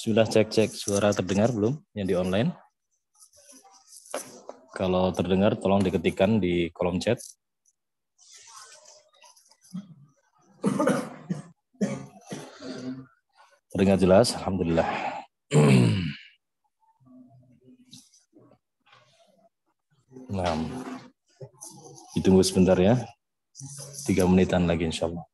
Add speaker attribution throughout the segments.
Speaker 1: Sudah cek-cek suara terdengar belum yang di online? Kalau terdengar, tolong diketikkan di kolom chat. Terdengar jelas, Alhamdulillah. Nah, ditunggu sebentar ya. Tiga menitan lagi insya Allah.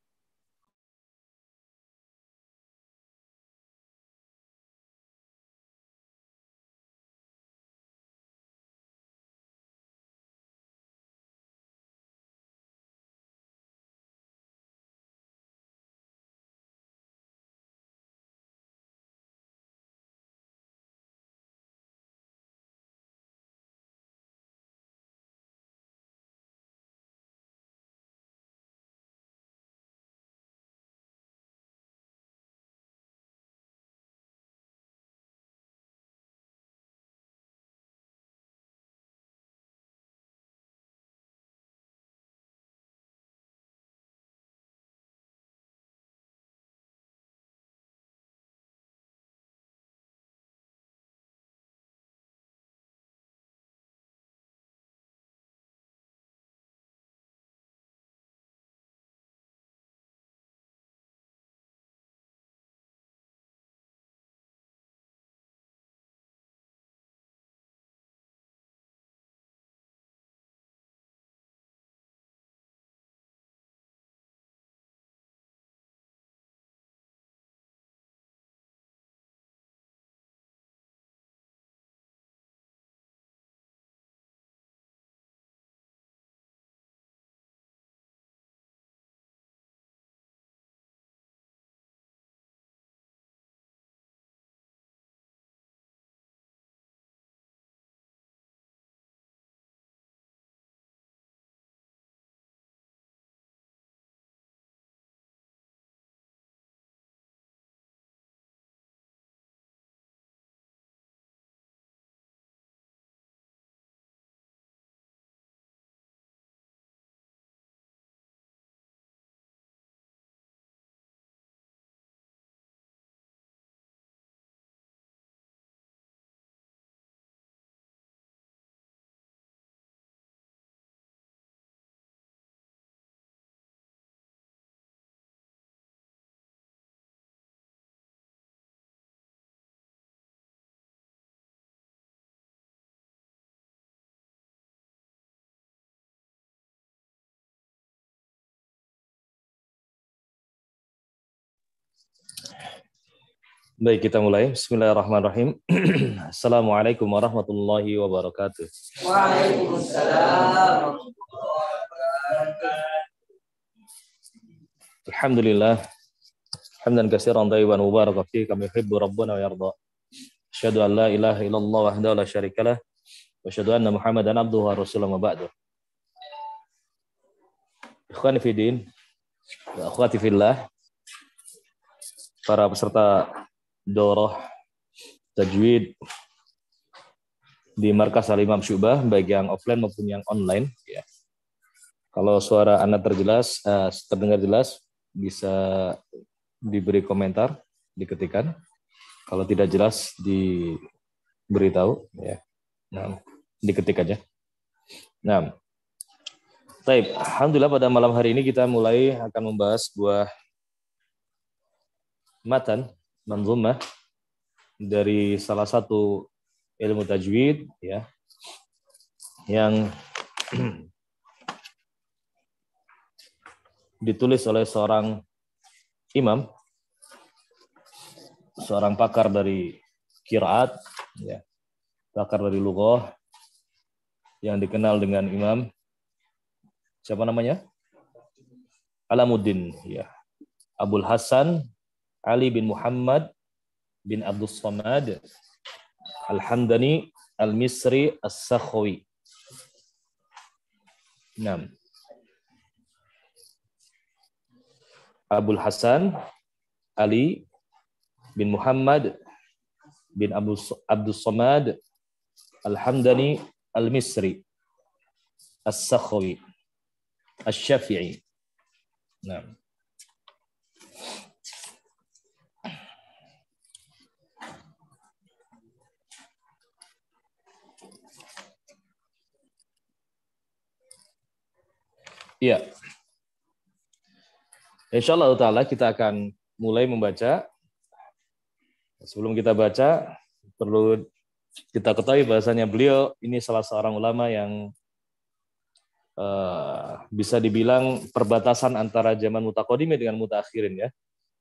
Speaker 1: Baik, kita mulai. Bismillahirrahmanirrahim. Assalamualaikum warahmatullahi wabarakatuh.
Speaker 2: Waalaikumsalam
Speaker 1: Alhamdulillah. Hamdan kasiran tayyiban mubarak fi kami hibbu rabbuna wa yarda. Asyhadu an la ilaha illallah wahdahu la syarikalah wa asyhadu anna Muhammadan abduhu wa rasuluhu wa ba'du. Ikhwani fi din akhwati fillah para peserta doroh tajwid di markas Alimam Syubah baik yang offline maupun yang online ya. Kalau suara Anda terjelas uh, terdengar jelas bisa diberi komentar, diketikan. Kalau tidak jelas diberitahu ya. Nah, diketik aja. Nah, Taib, alhamdulillah pada malam hari ini kita mulai akan membahas buah matan manzumah dari salah satu ilmu tajwid ya yang ditulis oleh seorang imam seorang pakar dari kiraat ya pakar dari lughah yang dikenal dengan imam siapa namanya Alamuddin ya Abul Hasan Ali bin Muhammad bin Abdul Samad Al-Hamdani Al-Misri As-Sakhawi. Nah. Abul Hasan Ali bin Muhammad bin Abdul Samad Al-Hamdani Al-Misri As-Sakhawi As-Syafi'i. Nah. Ya, Insya Allah Ta'ala kita akan mulai membaca. Sebelum kita baca, perlu kita ketahui bahasanya beliau ini salah seorang ulama yang uh, bisa dibilang perbatasan antara zaman mutakodimi dengan mutakhirin ya.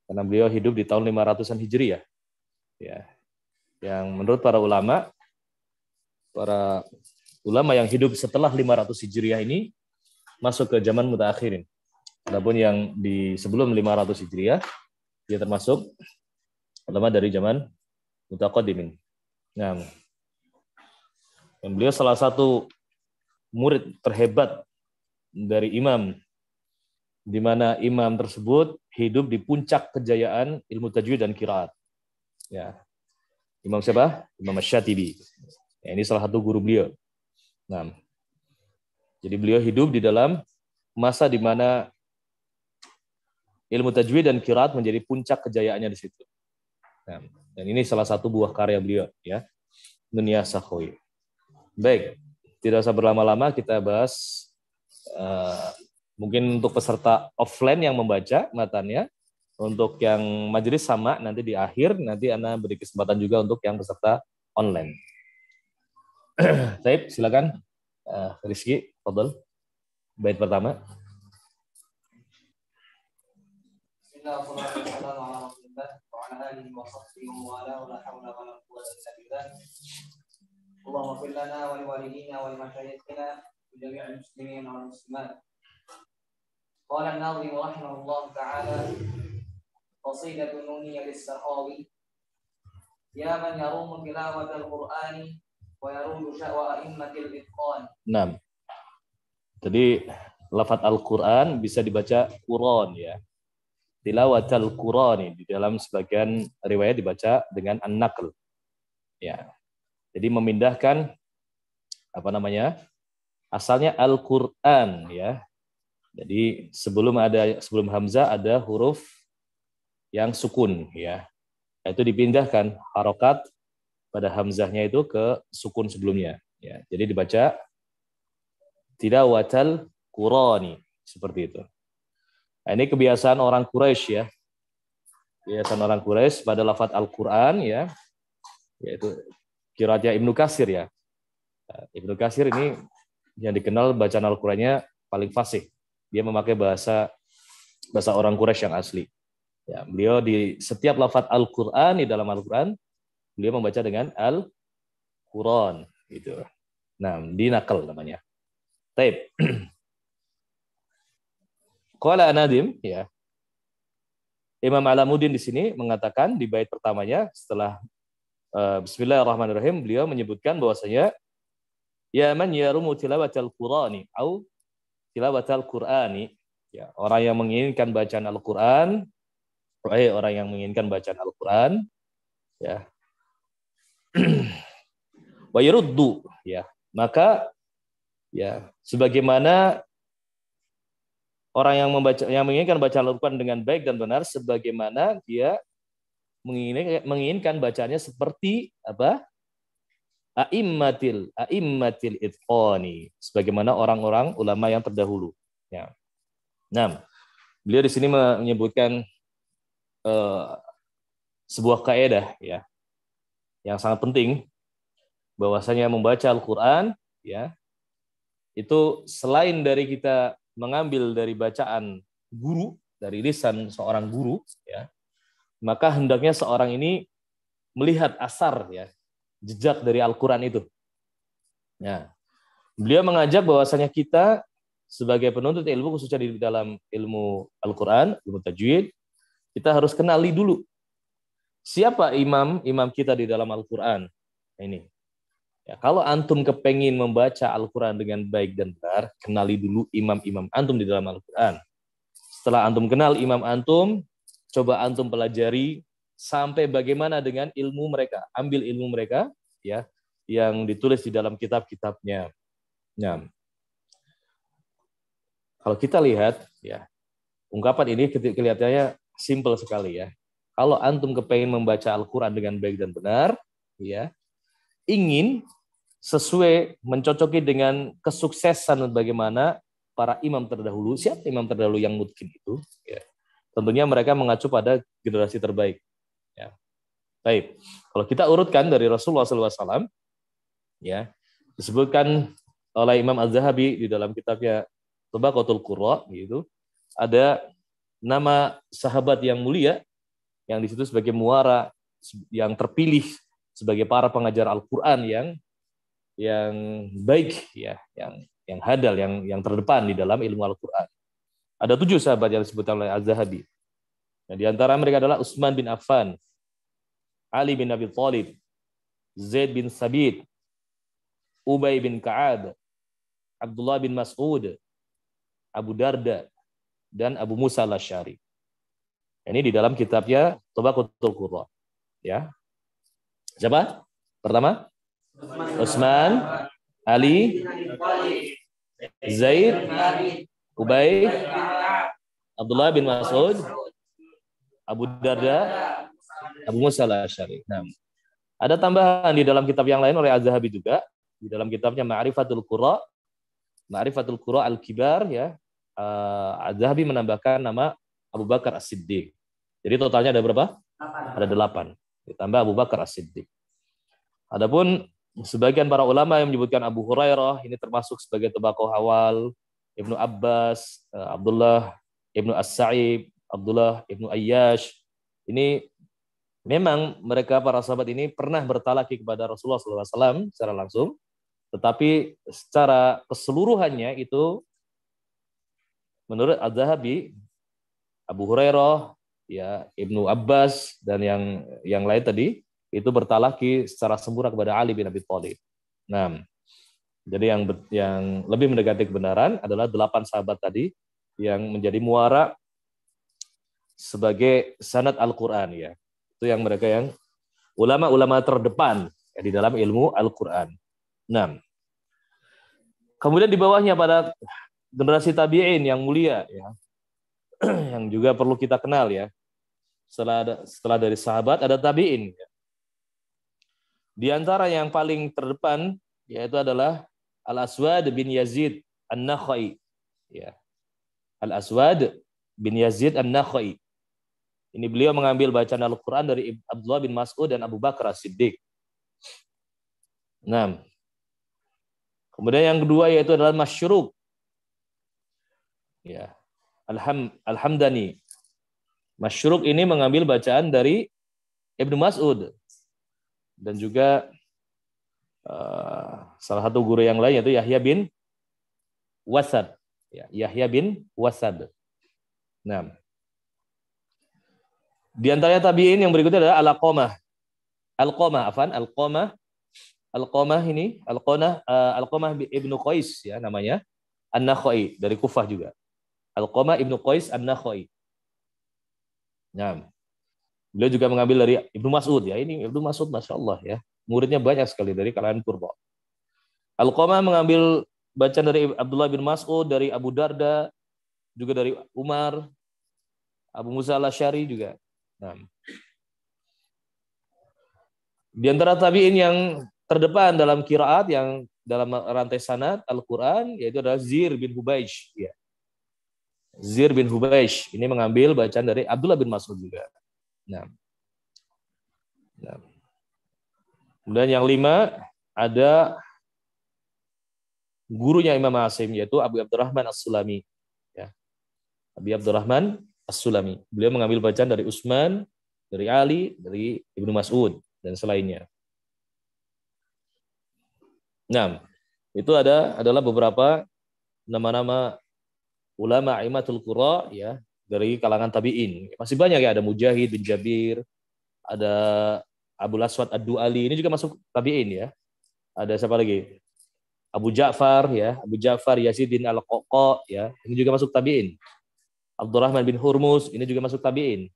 Speaker 1: Karena beliau hidup di tahun 500-an Hijriah. Ya. ya. Yang menurut para ulama, para ulama yang hidup setelah 500 Hijriah ini masuk ke zaman mutakhirin, Adapun yang di sebelum 500 Hijriah, dia termasuk ulama dari zaman mutaqaddimin. Nah, beliau salah satu murid terhebat dari imam di mana imam tersebut hidup di puncak kejayaan ilmu tajwid dan kiraat. Ya. Imam siapa? Imam Syatibi. Ya, ini salah satu guru beliau. Nah, jadi beliau hidup di dalam masa di mana ilmu tajwid dan kirat menjadi puncak kejayaannya di situ. Nah, dan ini salah satu buah karya beliau ya. Dunia sahoy. Baik, tidak usah berlama-lama kita bahas uh, mungkin untuk peserta offline yang membaca matanya untuk yang majelis sama nanti di akhir nanti Anda beri kesempatan juga untuk yang peserta online. Taib, silakan uh, Rizky. Fadl. Bait pertama.
Speaker 2: اللهم اغفر لنا ولوالدينا ولمشايخنا وجميع المسلمين والمسلمات. قال الناظم رحمه الله تعالى قصيدة نونية للسخاوي يا من يروم تلاوة القرآن ويرود شأو أئمة الإتقان.
Speaker 1: نعم. Jadi lafat Al-Quran bisa dibaca Quran ya. Tilawat Al-Quran di dalam sebagian riwayat dibaca dengan an nakl Ya. Jadi memindahkan apa namanya? Asalnya Al-Qur'an ya. Jadi sebelum ada sebelum hamzah ada huruf yang sukun ya. Nah, itu dipindahkan harokat pada hamzahnya itu ke sukun sebelumnya ya. Jadi dibaca tilawatal Qurani seperti itu. Nah, ini kebiasaan orang Quraisy ya. Kebiasaan orang Quraisy pada lafadz Al-Qur'an ya. Yaitu kiratnya Ibnu Kasir ya. Nah, Ibnu Kasir ini yang dikenal bacaan Al-Qur'annya paling fasih. Dia memakai bahasa bahasa orang Quraisy yang asli. Ya, beliau di setiap lafadz Al-Qur'an di dalam Al-Qur'an beliau membaca dengan Al-Qur'an gitu. Nah, dinakal namanya. Taib. Kuala Nadim ya. Imam Alamuddin di sini mengatakan di bait pertamanya setelah uh, Bismillahirrahmanirrahim beliau menyebutkan bahwasanya ya man yarumu tilawatal qurani au tilawatal qurani ya orang yang menginginkan bacaan Al-Qur'an eh orang yang menginginkan bacaan Al-Qur'an ya wa yaruddu ya maka Ya, sebagaimana orang yang membaca yang menginginkan baca Al-Qur'an dengan baik dan benar sebagaimana dia menginginkan, menginginkan bacanya seperti apa? A'immatil a'immatil itqani, sebagaimana orang-orang ulama yang terdahulu. Ya. Nah, beliau di sini menyebutkan uh, sebuah kaidah ya yang sangat penting bahwasanya membaca Al-Qur'an ya itu selain dari kita mengambil dari bacaan guru dari lisan seorang guru ya maka hendaknya seorang ini melihat asar ya jejak dari Al-Qur'an itu. Ya. Beliau mengajak bahwasanya kita sebagai penuntut ilmu khususnya di dalam ilmu Al-Qur'an, ilmu tajwid, kita harus kenali dulu siapa imam imam kita di dalam Al-Qur'an. Ini. Ya, kalau antum kepengin membaca Al-Quran dengan baik dan benar, kenali dulu imam-imam antum di dalam Al-Quran. Setelah antum kenal imam antum, coba antum pelajari sampai bagaimana dengan ilmu mereka. Ambil ilmu mereka, ya, yang ditulis di dalam kitab-kitabnya. ya kalau kita lihat, ya, ungkapan ini kelihatannya simpel sekali ya. Kalau antum kepengen membaca Al-Quran dengan baik dan benar, ya, ingin sesuai mencocoki dengan kesuksesan bagaimana para imam terdahulu. Siapa imam terdahulu yang mungkin
Speaker 2: itu? Ya.
Speaker 1: Tentunya mereka mengacu pada generasi terbaik. Ya. Baik, kalau kita urutkan dari Rasulullah SAW, ya disebutkan oleh Imam Az-Zahabi di dalam kitabnya Tabaqatul Qurra gitu. Ada nama sahabat yang mulia yang disitu sebagai muara yang terpilih sebagai para pengajar Al-Qur'an yang yang baik ya, yang yang hadal, yang yang terdepan di dalam ilmu Al-Qur'an. Ada tujuh sahabat yang disebutkan oleh Az-Zahabi. Nah, di antara mereka adalah Utsman bin Affan, Ali bin Abi Thalib, Zaid bin Sabit, Ubay bin Ka'ab, Abdullah bin Mas'ud, Abu Darda, dan Abu Musa al-Syari. Ini di dalam kitabnya Tobakutul Qurra. Ya. Siapa? Pertama? Usman, Ali, Zaid, Ubay, Abdullah bin Mas'ud, Abu Darda, Abu Musa al-Asyari. Nah. Ada tambahan di dalam kitab yang lain oleh Az-Zahabi juga, di dalam kitabnya Ma'rifatul Qura, Ma'rifatul Qura Al-Kibar ya. Uh, Az-Zahabi menambahkan nama Abu Bakar As-Siddiq. Jadi totalnya ada berapa? Ada delapan. Ditambah Abu Bakar As-Siddiq. Adapun Sebagian para ulama yang menyebutkan Abu Hurairah ini termasuk sebagai tembakau awal, Ibnu Abbas, eh, Abdullah Ibnu As-Sa'ib, Abdullah Ibnu Ayyash. Ini memang mereka para sahabat ini pernah bertalaki kepada Rasulullah SAW secara langsung, tetapi secara keseluruhannya itu menurut Al-Zahabi, Abu Hurairah, ya Ibnu Abbas dan yang yang lain tadi itu bertalaki secara sempurna kepada Ali bin Abi Thalib. Nah, jadi yang yang lebih mendekati kebenaran adalah delapan sahabat tadi yang menjadi muara sebagai sanad Al-Qur'an ya. Itu yang mereka yang ulama-ulama terdepan ya, di dalam ilmu Al-Qur'an. Nah, kemudian di bawahnya pada generasi tabi'in yang mulia ya. yang juga perlu kita kenal ya. Setelah setelah dari sahabat ada tabi'in ya di antara yang paling terdepan yaitu adalah Al-Aswad bin Yazid An-Nakhai. Ya. Al-Aswad bin Yazid An-Nakhai. Ini beliau mengambil bacaan Al-Quran dari Abdullah bin Mas'ud dan Abu Bakar Siddiq. Nah. Kemudian yang kedua yaitu adalah Masyruq. Ya. Alham, Alhamdani. Masyruq ini mengambil bacaan dari Ibnu Mas'ud dan juga uh, salah satu guru yang lain yaitu Yahya bin Wasad. Ya, Yahya bin Wasad. Nah, di antaranya tabiin yang berikutnya adalah Al-Qamah. Al-Qamah, afan, Al-Qamah. ini, Al-Qamah uh, eh, Ibnu Qais ya namanya. An-Nakhai dari Kufah juga. Al-Qamah Ibnu Qais An-Nakhai. Nah, Beliau juga mengambil dari Ibnu Mas'ud ya. Ini Ibnu Mas'ud Masya Allah ya. Muridnya banyak sekali dari kalangan purba. Al-Qamah mengambil bacaan dari Abdullah bin Mas'ud, dari Abu Darda, juga dari Umar, Abu Musa al-Syari juga. Nah. Di antara tabi'in yang terdepan dalam kiraat yang dalam rantai sanad Al-Quran yaitu adalah Zir bin Hubaij Ya. Zir bin Hubaij ini mengambil bacaan dari Abdullah bin Mas'ud juga. Nah. nah. Kemudian yang lima ada gurunya Imam Asim yaitu Abu Abdurrahman As-Sulami. Ya. Abu Abdurrahman As-Sulami. Beliau mengambil bacaan dari Utsman, dari Ali, dari Ibnu Mas'ud dan selainnya. Nah, itu ada adalah beberapa nama-nama ulama Imatul Qura ya dari kalangan tabiin. Masih banyak ya, ada Mujahid bin Jabir, ada Abu Laswat Ad-Du'ali, ini juga masuk tabiin ya. Ada siapa lagi? Abu Ja'far ya, Abu Ja'far Yazid bin al koko ya, ini juga masuk tabiin. Abdurrahman bin hurmus ini juga masuk tabiin.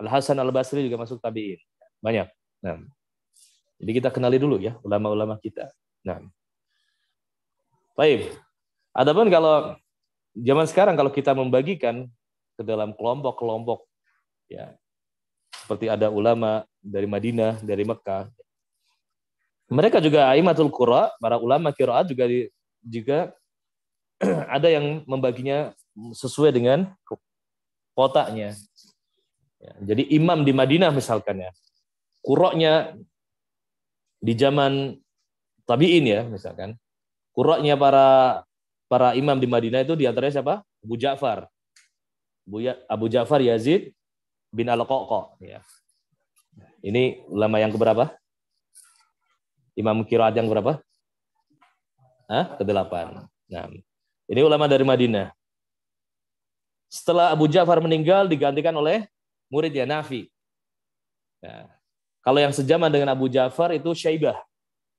Speaker 1: Al-Hasan Al-Basri juga masuk tabiin. Banyak. Nah. Jadi kita kenali dulu ya ulama-ulama kita. Nah. Baik. Adapun kalau zaman sekarang kalau kita membagikan ke dalam kelompok-kelompok ya seperti ada ulama dari Madinah dari Mekah mereka juga aimatul qura para ulama kiraat juga di, juga ada yang membaginya sesuai dengan kotaknya ya, jadi imam di Madinah misalkan ya kuroknya di zaman tabiin ya misalkan kuroknya para para imam di Madinah itu diantaranya siapa Abu Ja'far Buya, Abu Ja'far Yazid bin Al-Qaqa. Ya. Ini ulama yang keberapa? Imam Kiraat yang berapa? Hah? Kedelapan. Nah, ini ulama dari Madinah. Setelah Abu Ja'far meninggal digantikan oleh muridnya Nafi. Nah, kalau yang sejaman dengan Abu Ja'far itu Syaibah.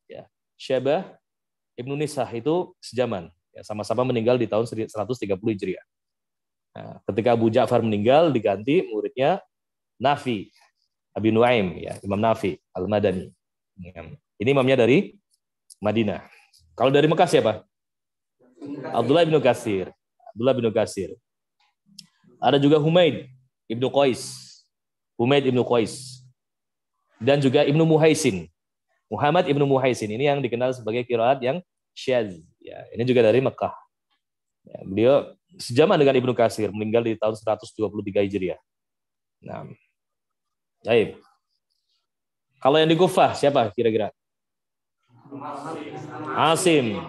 Speaker 1: Ya, Syaibah Ibnu Nisah itu sejaman. sama ya, sama-sama meninggal di tahun 130 Hijriah. Nah, ketika Abu Ja'far meninggal diganti muridnya Nafi Abi Nuaim ya Imam Nafi Al Madani. Ya. Ini imamnya dari Madinah. Kalau dari Mekah siapa? Abdullah bin Qasir Abdullah bin Qasir Ada juga Humaid ibnu Qais. Humaid ibnu Qais. Dan juga ibnu Muhaisin. Muhammad ibnu Muhaisin. Ini yang dikenal sebagai kiraat yang syaz. Ya, ini juga dari Mekah. Ya, beliau sejaman dengan Ibnu Kasir, meninggal di tahun 123 Hijriah. Nah, baik. Kalau yang di Kufah siapa kira-kira?
Speaker 2: Asim.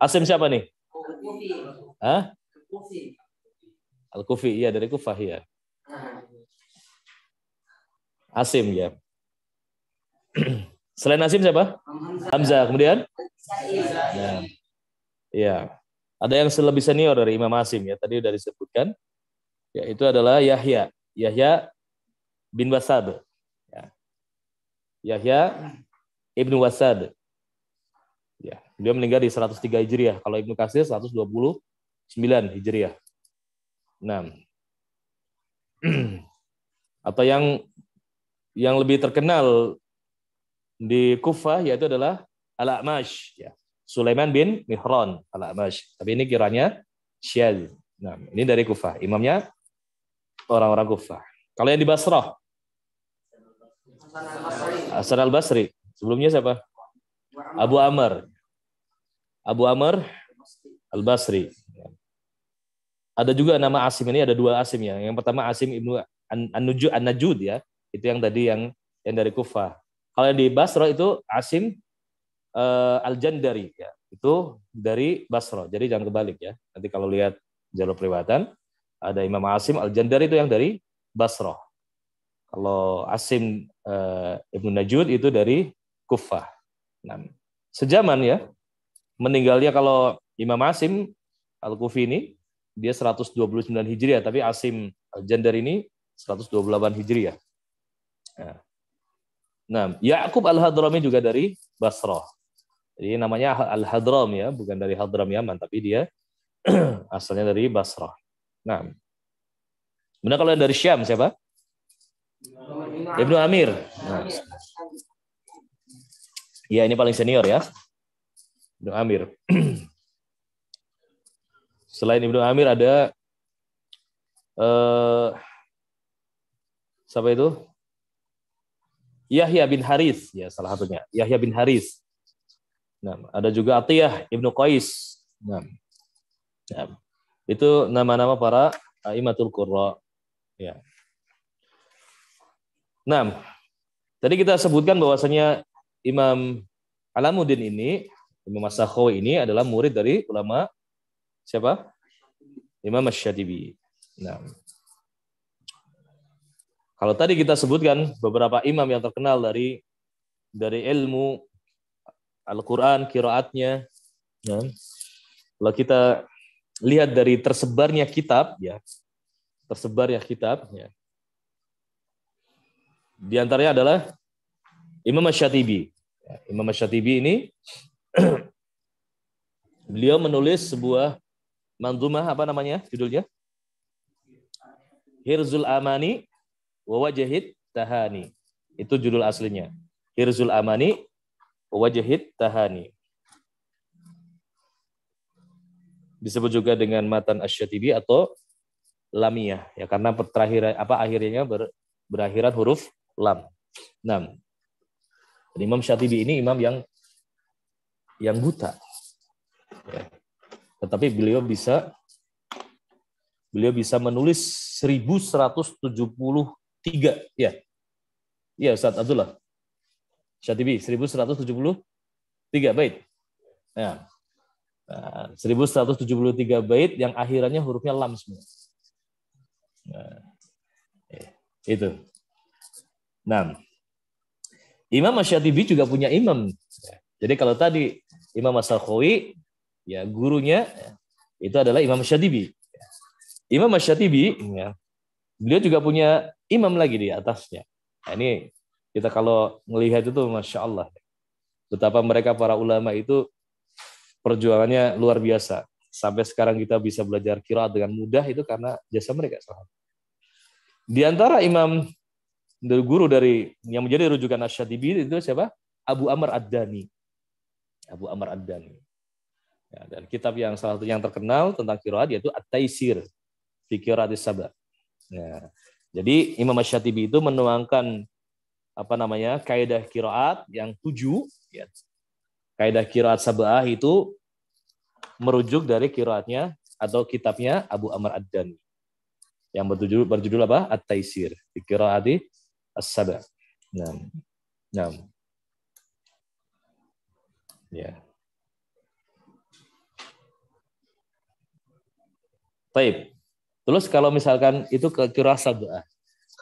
Speaker 1: Asim siapa nih? Hah? Al-Kufi, iya dari Kufah ya. Asim ya. Selain Asim siapa?
Speaker 2: Hamzah. Hamzah. Kemudian? Nah.
Speaker 1: Ya. Ada yang lebih senior dari Imam Asim ya, tadi sudah disebutkan. Yaitu adalah Yahya, Yahya bin Wasad. Ya. Yahya Ibnu Wasad. Ya, dia meninggal di 103 Hijriah. Kalau Ibnu Katsir 129 Hijriah. 6. Atau yang yang lebih terkenal di Kufah yaitu adalah Al-A'mash ya. Sulaiman bin Mihran al-Amash. Tapi ini kiranya Syaz. Nah, ini dari Kufah. Imamnya orang-orang Kufah. Kalau yang di Basrah, Hasan al-Basri. Sebelumnya siapa? Abu Amr. Abu Amr al-Basri. Ada juga nama Asim ini ada dua Asim ya. Yang pertama Asim ibnu An-Najud ya. Itu yang tadi yang yang dari Kufah. Kalau yang di Basra itu Asim uh, Al-Jandari ya. Itu dari Basro, Jadi jangan kebalik ya. Nanti kalau lihat jalur periwatan ada Imam Asim Al-Jandari itu yang dari Basro. Kalau Asim uh, Ibnu Najud itu dari Kufah. Nah, sejaman ya. Meninggalnya kalau Imam Asim Al-Kufi ini dia 129 Hijriah, tapi Asim Al-Jandari ini 128 Hijriah. Nah, Nah, Yakub Al-Hadrami juga dari Basrah. Jadi namanya Al-Hadram ya, bukan dari Hadram Yaman, tapi dia asalnya dari Basrah. Nah, benar kalau dari Syam siapa?
Speaker 2: Ibnu Amir. Nah.
Speaker 1: Ya, ini paling senior ya. Ibnu Amir. Selain Ibnu Amir ada eh, siapa itu? Yahya bin Haris ya salah satunya. Yahya bin Haris Nah, ada juga Atiyah Ibnu Qais. Nah. nah. Itu nama-nama para Imatul Qurra. Ya. Nah, tadi kita sebutkan bahwasanya Imam Alamuddin ini, Imam Masakhawi ini adalah murid dari ulama siapa? Imam Masyadibi. Nah. Kalau tadi kita sebutkan beberapa imam yang terkenal dari dari ilmu Al-Quran, kiraatnya. Ya. Kalau kita lihat dari tersebarnya kitab, ya tersebarnya kitab, ya. di antaranya adalah Imam Ash-Shatibi. Ya, Imam Ash-Shatibi ini beliau menulis sebuah manzumah apa namanya judulnya? Hirzul Amani wa Wajahid Tahani. Itu judul aslinya. Hirzul Amani wajahid tahani. Disebut juga dengan matan asyatibi atau Lamiah ya karena terakhir apa akhirnya ber, berakhiran huruf lam. Nah, Imam Syatibi ini imam yang yang buta. Ya. Tetapi beliau bisa beliau bisa menulis 1173 ya. Iya Ustaz Abdullah. Syatibi 1173 bait. Ya. Nah, 1173 bait yang akhirannya hurufnya lam semua. Nah, itu. Nah, Imam Asyatibi juga punya imam. Jadi kalau tadi Imam as ya gurunya ya, itu adalah Imam Asyatibi. Imam Asyatibi ya, beliau juga punya imam lagi di atasnya. Nah, ini kita kalau melihat itu Masya Allah. Betapa mereka para ulama itu perjuangannya luar biasa. Sampai sekarang kita bisa belajar kiraat dengan mudah itu karena jasa mereka. Di antara imam guru dari yang menjadi rujukan Asyadibi itu siapa? Abu Amr Ad-Dani. Abu Amr Ad-Dani. Ya, dan kitab yang salah satu yang terkenal tentang kiraat yaitu At-Taisir fi Qiraat Sabah. Ya. Jadi Imam Asyatibi itu menuangkan apa namanya kaidah kiroat yang tujuh ya. kaidah kiroat sabah itu merujuk dari kiroatnya atau kitabnya Abu Amr Ad-Dani yang berjudul, berjudul apa At-Taisir di kiroati As-Sabah enam enam ya Taib. Terus kalau misalkan itu ke kiroat sabah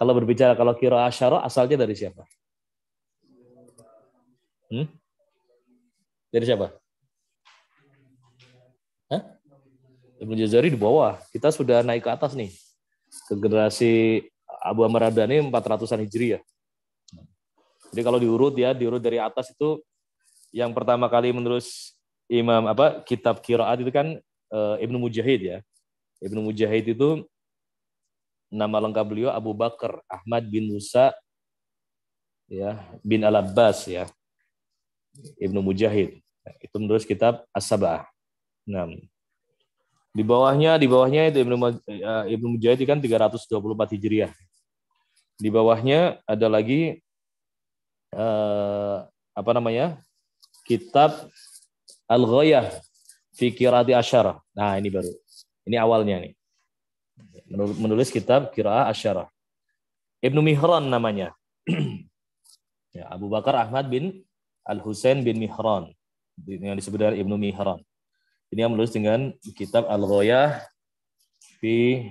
Speaker 1: kalau berbicara kalau kira asyara asalnya dari siapa? Hmm? Dari siapa? Hah? Ibnu Jazari di bawah. Kita sudah naik ke atas nih. Ke generasi Abu Amr Adani 400-an Hijriah. Jadi kalau diurut ya, diurut dari atas itu yang pertama kali menerus Imam apa kitab kiraat itu kan eh, Ibnu Mujahid ya. Ibnu Mujahid itu Nama lengkap beliau Abu Bakar Ahmad bin Musa ya bin Al Abbas ya Ibnu Mujahid. Itu menulis kitab As-Sabah. Nah, di bawahnya di bawahnya itu Ibnu eh, Ibnu Mujahid kan 324 Hijriah. Di bawahnya ada lagi eh, apa namanya? Kitab Al-Ghayah Fikirati Ashar Nah, ini baru. Ini awalnya nih menulis kitab Qiraah Asyarah. Ibnu Mihran namanya. ya, Abu Bakar Ahmad bin Al-Husain bin Mihran yang disebut dengan Ibnu Mihran. Ini yang menulis dengan kitab Al-Ghoyah fi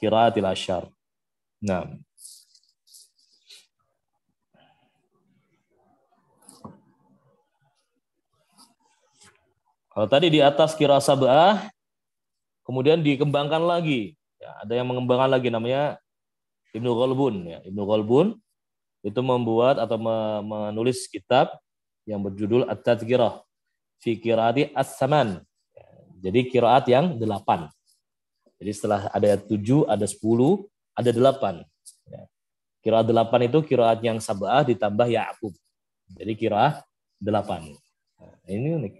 Speaker 1: Qiraatil Asyar. Nah, Kalau tadi di atas kira sabah Kemudian dikembangkan lagi. Ya, ada yang mengembangkan lagi namanya Ibnu Qolbun. Ya. Ibnu itu membuat atau menulis kitab yang berjudul at tadzkirah fi qiraati as-saman. Ya, jadi kiraat yang delapan. Jadi setelah ada tujuh, ada sepuluh, ada delapan. Kiraat ya, delapan itu kiraat yang sabah ditambah Yakub. Jadi kiraat delapan. Nah, ini unik.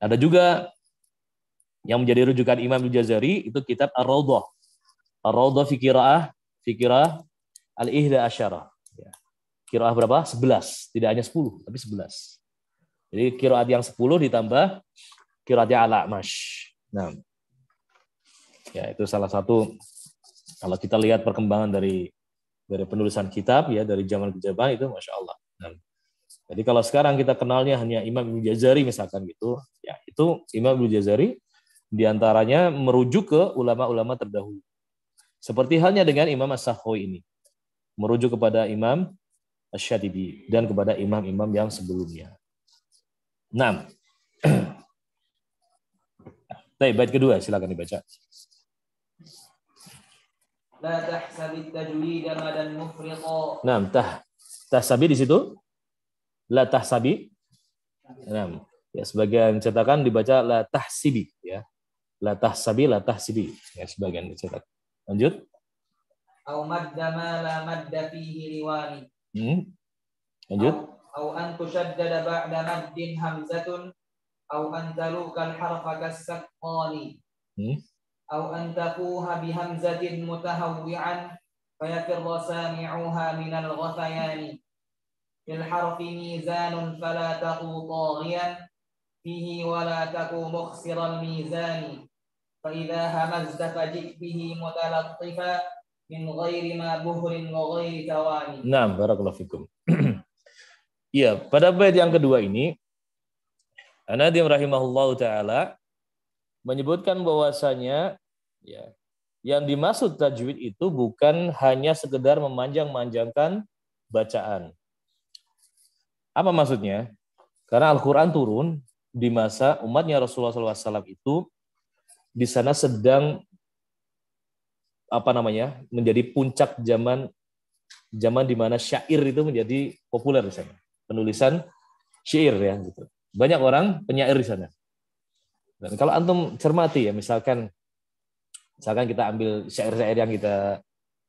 Speaker 1: Ada juga yang menjadi rujukan Imam Al-Jazari itu kitab Ar-Rawdah. Ar-Rawdah fi qiraah fi qiraah al-ihda Asyara. Ya. Qiraah berapa? 11. Tidak hanya 10, tapi 11. Jadi qiraat yang 10 ditambah qiraat ala mash. Nah. Ya, itu salah satu kalau kita lihat perkembangan dari dari penulisan kitab ya dari zaman ke zaman itu masya Allah. Nah, jadi kalau sekarang kita kenalnya hanya Imam Ibnu Jazari misalkan gitu, ya itu Imam Ibnu Jazari di antaranya merujuk ke ulama-ulama terdahulu. Seperti halnya dengan Imam As-Sakhawi ini. Merujuk kepada Imam asy dan kepada imam-imam yang sebelumnya. 6. Baik, bait kedua silakan dibaca.
Speaker 2: La tahsabi tajwid madan
Speaker 1: Naam, tah. Tahsabi di situ? La tahsabi. Naam. Ya, sebagian cetakan dibaca la tahsibi ya latah sabi latah sibi ya sebagian dicatat lanjut
Speaker 2: au madda ma la madda fihi riwani
Speaker 1: hmm. lanjut
Speaker 2: au an tusaddada ba'da maddin hamzatun au an taluka al harfa kasaqani hmm. au an taquha bi hamzatin mutahawwi'an fayakirra sami'uha min al ghathayani fil harfi mizanun fala taqu taghiyan فيه ولا تكو مخسر الميزان فإذا همزت فجئ به متلطفا من غير ما بهر وغير
Speaker 1: تواني نعم بارك الله فيكم Iya, pada bait yang kedua ini Anadim rahimahullah taala menyebutkan bahwasanya ya yang dimaksud tajwid itu bukan hanya sekedar memanjang-manjangkan bacaan. Apa maksudnya? Karena Al-Qur'an turun di masa umatnya Rasulullah SAW itu di sana sedang apa namanya menjadi puncak zaman zaman di mana syair itu menjadi populer di sana penulisan syair ya gitu banyak orang penyair di sana dan kalau antum cermati ya misalkan misalkan kita ambil syair-syair yang kita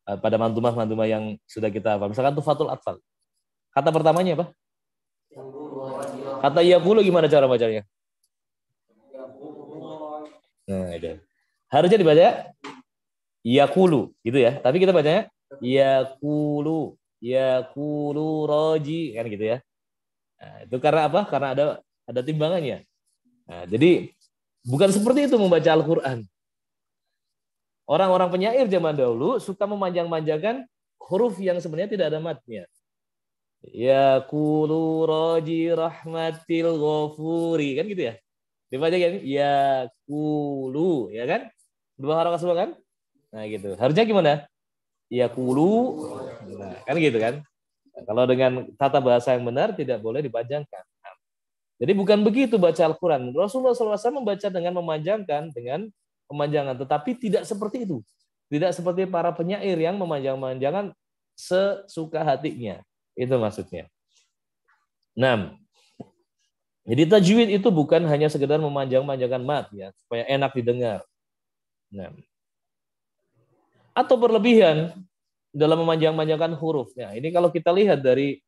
Speaker 1: eh, pada mantumah mantumah yang sudah kita apa misalkan tuh Fatul Atfal kata pertamanya apa Kata yakulu gimana cara bacanya? Nah, itu. Harusnya dibaca ya? iya kulu, gitu ya. Tapi kita bacanya ya kulu roji kan gitu ya. Nah, itu karena apa? Karena ada ada timbangannya. Nah, jadi bukan seperti itu membaca Al-Qur'an. Orang-orang penyair zaman dahulu suka memanjang-manjangkan huruf yang sebenarnya tidak ada matnya. Ya kulu roji rahmatil ghafuri. Kan gitu ya? Dibaca kan? Ya kulu. Ya kan? Dua harokat semua kan? Nah gitu. Harusnya gimana? Ya kulu. Nah, kan gitu kan? kalau dengan tata bahasa yang benar tidak boleh dipajangkan. Jadi bukan begitu baca Al-Quran. Rasulullah SAW membaca dengan memanjangkan, dengan memanjangkan. Tetapi tidak seperti itu. Tidak seperti para penyair yang memanjang-manjangan sesuka hatinya. Itu maksudnya. 6. Jadi tajwid itu bukan hanya sekedar memanjang-manjangkan mat ya, supaya enak didengar. 6. Atau berlebihan dalam memanjang-manjangkan huruf. Ya, ini kalau kita lihat dari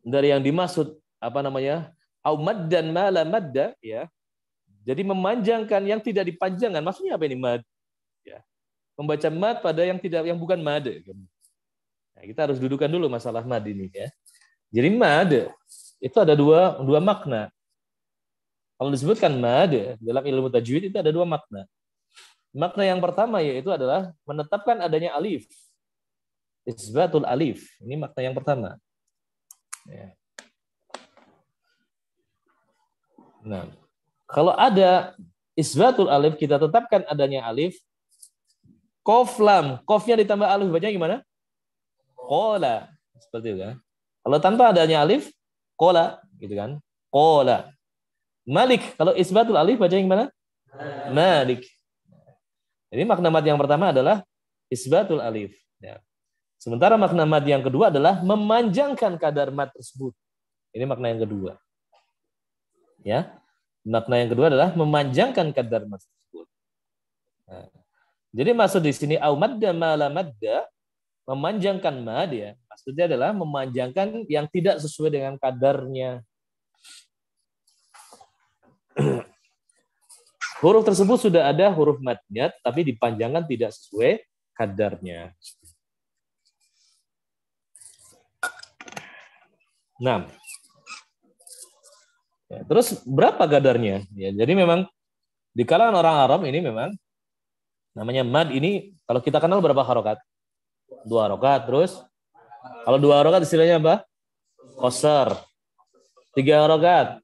Speaker 1: dari yang dimaksud apa namanya? Aumad dan malamadda ya. Jadi memanjangkan yang tidak dipanjangkan. Maksudnya apa ini mad? Ya. Membaca mad pada yang tidak yang bukan mad. Nah, kita harus dudukan dulu masalah mad ini ya. Jadi mad itu ada dua dua makna. Kalau disebutkan mad dalam ilmu tajwid itu ada dua makna. Makna yang pertama yaitu adalah menetapkan adanya alif. Isbatul alif. Ini makna yang pertama. Ya. Nah, kalau ada isbatul alif kita tetapkan adanya alif. Kof lam, kofnya ditambah alif bacanya gimana? kola seperti itu kan. Kalau tanpa adanya alif, kola gitu kan. Kola. Malik. Kalau isbatul alif baca yang mana? Malik. Jadi makna mat yang pertama adalah isbatul alif. Ya. Sementara makna mat yang kedua adalah memanjangkan kadar mat tersebut. Ini makna yang kedua. Ya. Makna yang kedua adalah memanjangkan kadar mat tersebut. Nah. Jadi maksud di sini au madda ma la memanjangkan mad ya, maksudnya adalah memanjangkan yang tidak sesuai dengan kadarnya huruf tersebut sudah ada huruf madnya tapi dipanjangkan tidak sesuai kadarnya enam. ya, terus berapa kadarnya ya jadi memang di kalangan orang Arab ini memang namanya mad ini kalau kita kenal berapa harokat dua rokat terus kalau dua rokat istilahnya apa koser tiga rokat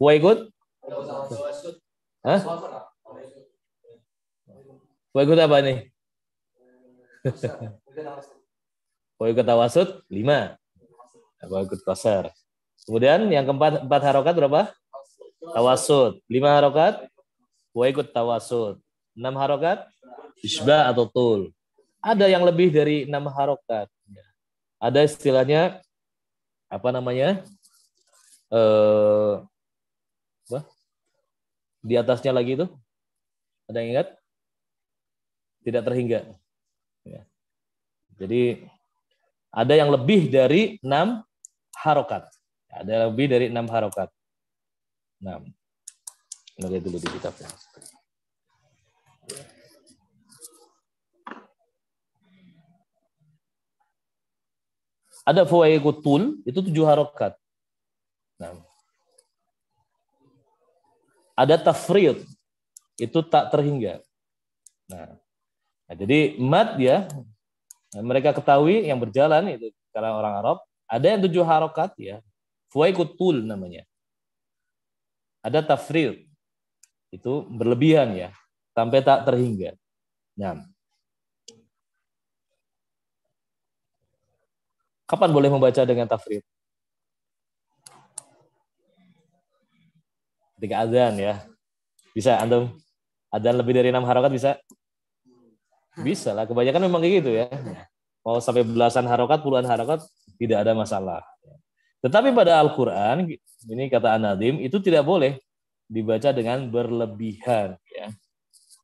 Speaker 1: way good? Hah? good apa nih? Way good tawasud lima. Way good koser. Kemudian yang keempat empat harokat berapa? Tawasud lima harokat. Way good tawasud enam harokat isba atau tul. Ada yang lebih dari enam harokat. Ada istilahnya apa namanya? Eh, apa? Di atasnya lagi itu. Ada yang ingat? Tidak terhingga. Ya. Jadi ada yang lebih dari enam harokat. Ada yang lebih dari enam harokat. Enam. Lihat dulu di kitabnya. Ada fawaikutun, itu tujuh harokat. Nah. Ada tafriyut, itu tak terhingga. Nah, nah jadi mat ya, mereka ketahui yang berjalan itu karena orang Arab. Ada yang tujuh harokat ya, fawaikutul namanya. Ada tafriyut, itu berlebihan ya, sampai tak terhingga. Nah, Kapan boleh membaca dengan tafrid? Ketika azan ya. Bisa antum? Azan lebih dari enam harokat bisa? Bisa lah, kebanyakan memang kayak gitu ya. Mau sampai belasan harokat, puluhan harokat, tidak ada masalah. Tetapi pada Al-Quran, ini kata Anadim, itu tidak boleh dibaca dengan berlebihan. Ya.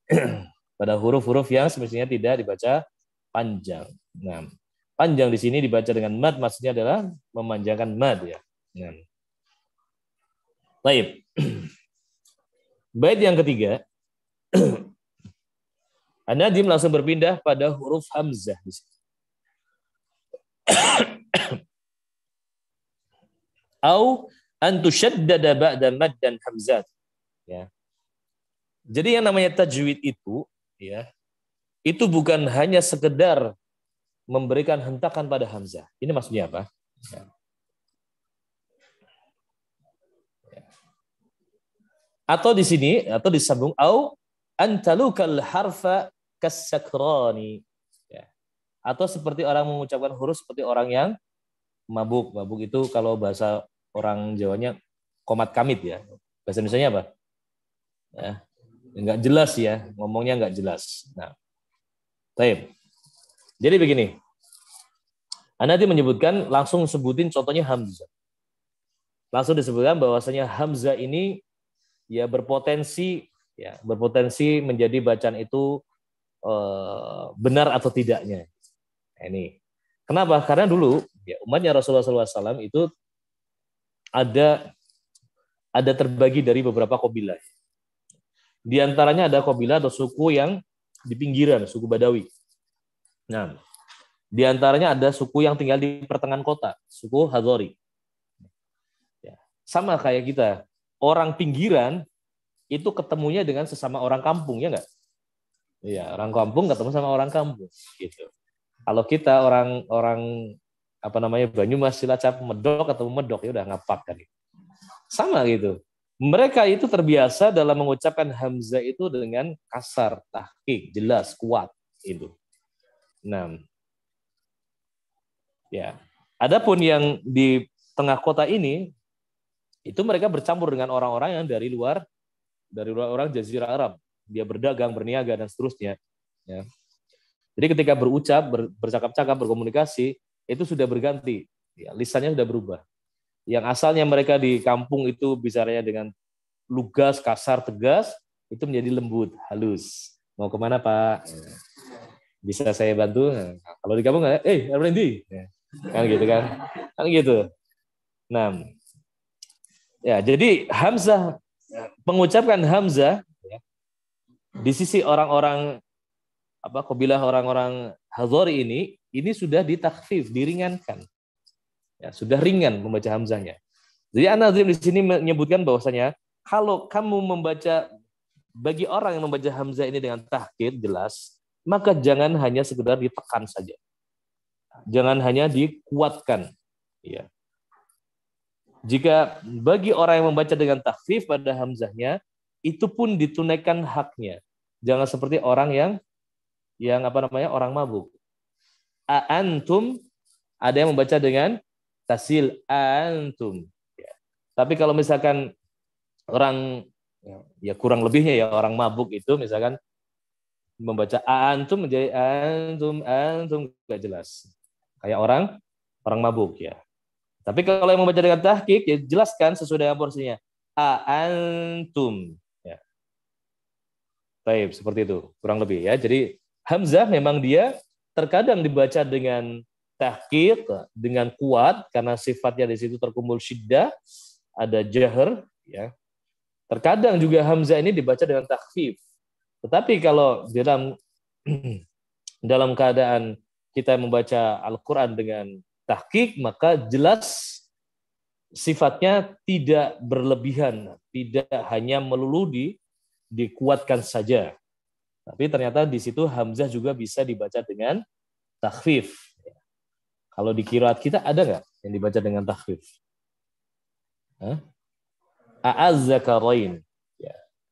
Speaker 1: pada huruf-huruf yang semestinya tidak dibaca panjang. Nah, Panjang di sini dibaca dengan mad, maksudnya adalah memanjangkan mad ya. Nah. Ya. Baik. Bait yang ketiga. an dim langsung berpindah pada huruf hamzah di sini. Au an ba'da mad dan hamzat. Ya. Jadi yang namanya tajwid itu ya, itu bukan hanya sekedar memberikan hentakan pada Hamzah. Ini maksudnya apa? Ya. Ya. Atau di sini atau disambung au antalukal harfa kasakrani. Ya. Atau seperti orang mengucapkan huruf seperti orang yang mabuk. Mabuk itu kalau bahasa orang Jawanya komat kamit ya. Bahasa misalnya apa? Ya. Enggak jelas ya, ngomongnya enggak jelas. Nah. Baik. Jadi begini, Anda nanti menyebutkan langsung sebutin contohnya Hamzah. Langsung disebutkan bahwasanya Hamzah ini ya berpotensi ya berpotensi menjadi bacaan itu eh, benar atau tidaknya. Nah, ini kenapa? Karena dulu ya, umatnya Rasulullah SAW itu ada ada terbagi dari beberapa kobilah. Di antaranya ada kobilah atau suku yang di pinggiran, suku Badawi. Nah, di antaranya ada suku yang tinggal di pertengahan kota, suku Hazori. Ya, sama kayak kita, orang pinggiran itu ketemunya dengan sesama orang kampung, ya enggak? Iya, orang kampung ketemu sama orang kampung, gitu. Kalau kita orang orang apa namanya Banyumas, Cilacap, Medok ketemu Medok ya udah ngapak kali. Sama gitu. Mereka itu terbiasa dalam mengucapkan hamzah itu dengan kasar, tahqiq, jelas, kuat itu. 6. Ya. Adapun yang di tengah kota ini itu mereka bercampur dengan orang-orang yang dari luar dari luar orang jazirah Arab. Dia berdagang, berniaga dan seterusnya. Ya. Jadi ketika berucap, bercakap-cakap, berkomunikasi itu sudah berganti. Ya, lisannya sudah berubah. Yang asalnya mereka di kampung itu bicaranya dengan lugas, kasar, tegas, itu menjadi lembut, halus. Mau kemana Pak? bisa saya bantu kalau digabung kamu nggak eh hey, ya. Randy kan gitu kan kan gitu nah ya jadi Hamzah mengucapkan Hamzah ya, di sisi orang-orang apa kubilah orang-orang Hazori ini ini sudah ditakfif diringankan ya, sudah ringan membaca Hamzahnya jadi Anazim di sini menyebutkan bahwasanya kalau kamu membaca bagi orang yang membaca Hamzah ini dengan tahkid jelas maka jangan hanya sekedar ditekan saja. Jangan hanya dikuatkan. Ya. Jika bagi orang yang membaca dengan takfif pada hamzahnya, itu pun ditunaikan haknya. Jangan seperti orang yang yang apa namanya orang mabuk. antum ada yang membaca dengan tasil antum. Ya. Tapi kalau misalkan orang ya, ya kurang lebihnya ya orang mabuk itu misalkan membaca antum menjadi antum antum nggak jelas kayak orang orang mabuk ya tapi kalau yang membaca dengan tahqiq ya jelaskan sesuai dengan porsinya a antum ya baik seperti itu kurang lebih ya jadi hamzah memang dia terkadang dibaca dengan tahqiq dengan kuat karena sifatnya di situ terkumpul syiddah ada jahar ya terkadang juga hamzah ini dibaca dengan takhfif tetapi kalau di dalam dalam keadaan kita membaca Al-Quran dengan tahqiq, maka jelas sifatnya tidak berlebihan, tidak hanya melulu di, dikuatkan saja. Tapi ternyata di situ Hamzah juga bisa dibaca dengan takhfif. Kalau di kiraat kita ada nggak yang dibaca dengan takhfif? A'azzakarain.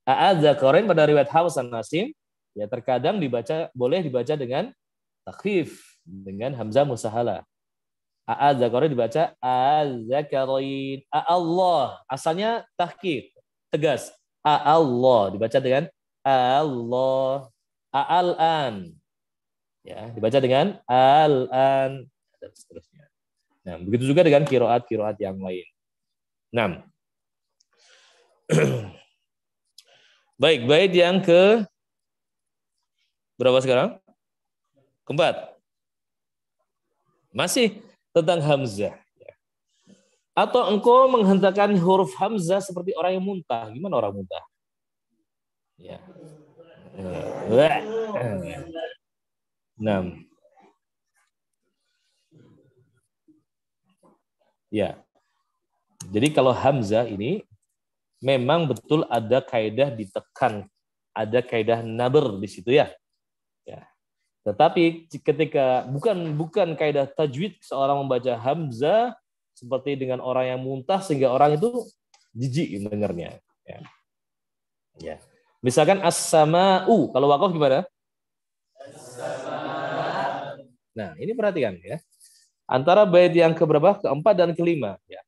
Speaker 1: A'adzakarin pada riwayat Hawasan Nasim ya terkadang dibaca boleh dibaca dengan takhif dengan hamzah musahala. A'adzakarin dibaca a'adzakarin. Allah asalnya takhif tegas. Allah dibaca dengan Allah. al an Ya, dibaca dengan al-an dan seterusnya. Nah, begitu juga dengan kiroat-kiroat yang lain. 6. Nah. Baik, baik yang ke berapa sekarang? Keempat. Masih tentang hamzah. Ya. Atau engkau menghentakkan huruf hamzah seperti orang yang muntah. Gimana orang muntah? Ya. Enam. Ya. Jadi kalau hamzah ini memang betul ada kaidah ditekan, ada kaidah naber di situ ya. ya. Tetapi ketika bukan bukan kaidah tajwid seorang membaca hamzah seperti dengan orang yang muntah sehingga orang itu jijik mendengarnya. Ya. ya. Misalkan as-sama'u, kalau wakaf gimana? Nah, ini perhatikan ya. Antara bait yang keberapa? Keempat dan kelima ya.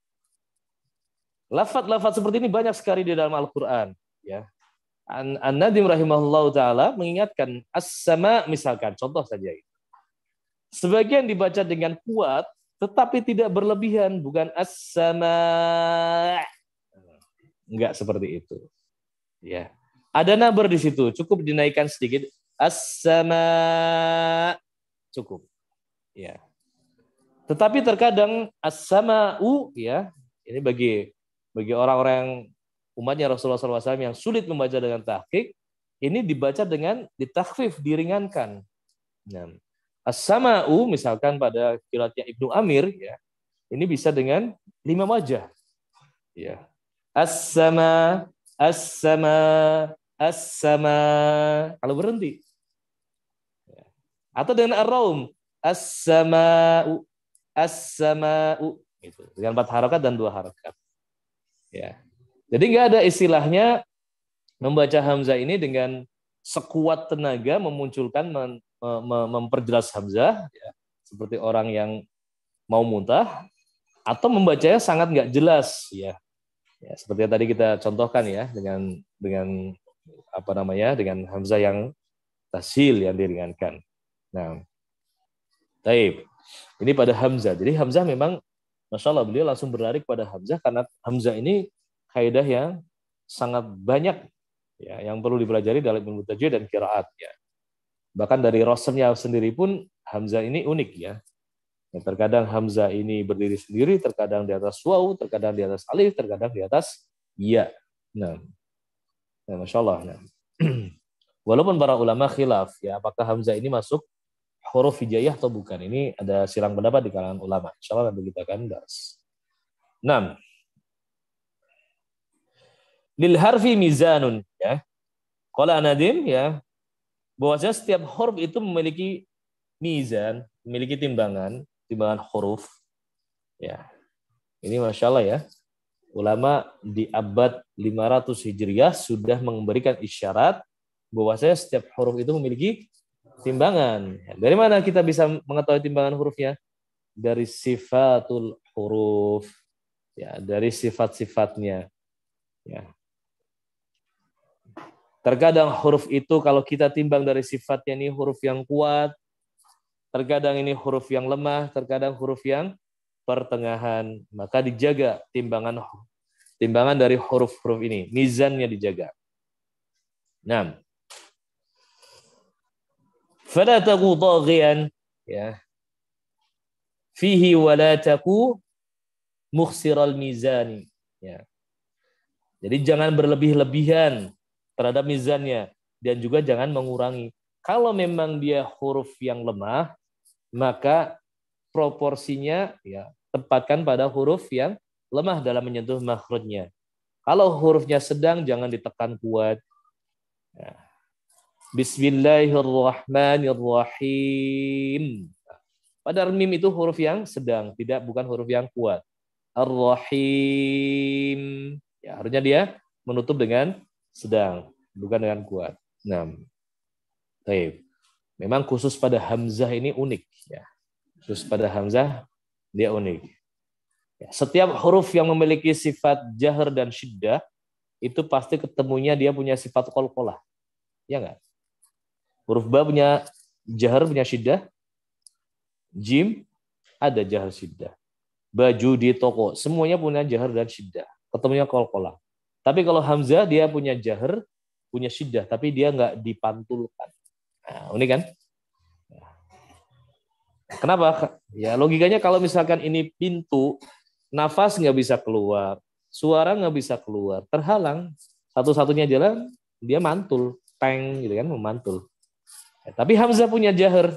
Speaker 1: Lafat-lafat seperti ini banyak sekali di dalam Al-Quran. Ya. An-Nadim rahimahullah ta'ala mengingatkan as-sama misalkan, contoh saja ini. Sebagian dibaca dengan kuat, tetapi tidak berlebihan, bukan as-sama. Enggak seperti itu. Ya. Ada nabar di situ, cukup dinaikkan sedikit. As-sama. Cukup. Ya. Tetapi terkadang as-sama'u ya, ini bagi bagi orang-orang yang umatnya Rasulullah SAW yang sulit membaca dengan tahqiq, ini dibaca dengan ditakfif, diringankan. Nah, As-sama'u misalkan pada kiratnya Ibnu Amir ya. Ini bisa dengan lima wajah. Ya. As-sama, as-sama, as-sama. Kalau berhenti. Ya. Atau dengan ar-raum. As-sama'u, as-sama'u. Gitu. Dengan empat harokat dan dua harokat. Ya. Jadi nggak ada istilahnya membaca hamzah ini dengan sekuat tenaga memunculkan mem, mem, memperjelas hamzah ya, seperti orang yang mau muntah atau membacanya sangat nggak jelas ya. ya seperti yang tadi kita contohkan ya dengan dengan apa namanya dengan hamzah yang tasil yang diringankan. Nah, taib. Ini pada hamzah. Jadi hamzah memang Masya Allah, beliau langsung berlari kepada Hamzah karena Hamzah ini kaidah yang sangat banyak ya, yang perlu dipelajari dalam ilmu tajwid dan kiraat. Ya. Bahkan dari rosemnya sendiri pun Hamzah ini unik ya. ya. Terkadang Hamzah ini berdiri sendiri, terkadang di atas waw, terkadang di atas alif, terkadang di atas ya. Nah, nah masya Allah. Nah. Walaupun para ulama khilaf ya, apakah Hamzah ini masuk huruf hijaiyah atau bukan. Ini ada silang pendapat di kalangan ulama. Insya Allah nanti kita akan bahas. 6. Lil harfi mizanun. Ya. Kuala Nadim, ya, bahwasanya setiap huruf itu memiliki mizan, memiliki timbangan, timbangan huruf. Ya. Ini Masya Allah ya. Ulama di abad 500 Hijriah sudah memberikan isyarat bahwasanya setiap huruf itu memiliki timbangan. Dari mana kita bisa mengetahui timbangan hurufnya? Dari sifatul huruf. Ya, dari sifat-sifatnya. Ya. Terkadang huruf itu kalau kita timbang dari sifatnya ini huruf yang kuat, terkadang ini huruf yang lemah, terkadang huruf yang pertengahan. Maka dijaga timbangan timbangan dari huruf-huruf ini, mizannya dijaga. Nah, Fala taku taghian ya. Fihi wa la taku mukhsiral mizani ya. Jadi jangan berlebih-lebihan terhadap mizannya dan juga jangan mengurangi. Kalau memang dia huruf yang lemah, maka proporsinya ya tempatkan pada huruf yang lemah dalam menyentuh makhrajnya. Kalau hurufnya sedang jangan ditekan kuat. nah. Bismillahirrahmanirrahim. Pada mim itu huruf yang sedang, tidak bukan huruf yang kuat. Ar-Rahim. Ya, harusnya dia menutup dengan sedang, bukan dengan kuat. Nah, baik. Memang khusus pada Hamzah ini unik. Ya. Khusus pada Hamzah, dia unik. Ya, setiap huruf yang memiliki sifat jahar dan syiddah, itu pasti ketemunya dia punya sifat kolkolah. Ya enggak? Huruf ba punya jahar punya syiddah. Jim ada jahar syiddah. Baju di toko semuanya punya jahar dan syiddah. Ketemunya kol-kola. Tapi kalau hamzah dia punya jahar, punya syiddah, tapi dia nggak dipantulkan. Nah, unik kan? Nah, kenapa? Ya logikanya kalau misalkan ini pintu, nafas nggak bisa keluar, suara nggak bisa keluar, terhalang. Satu-satunya jalan dia mantul, teng gitu kan, memantul. Eh, tapi Hamzah punya jahar,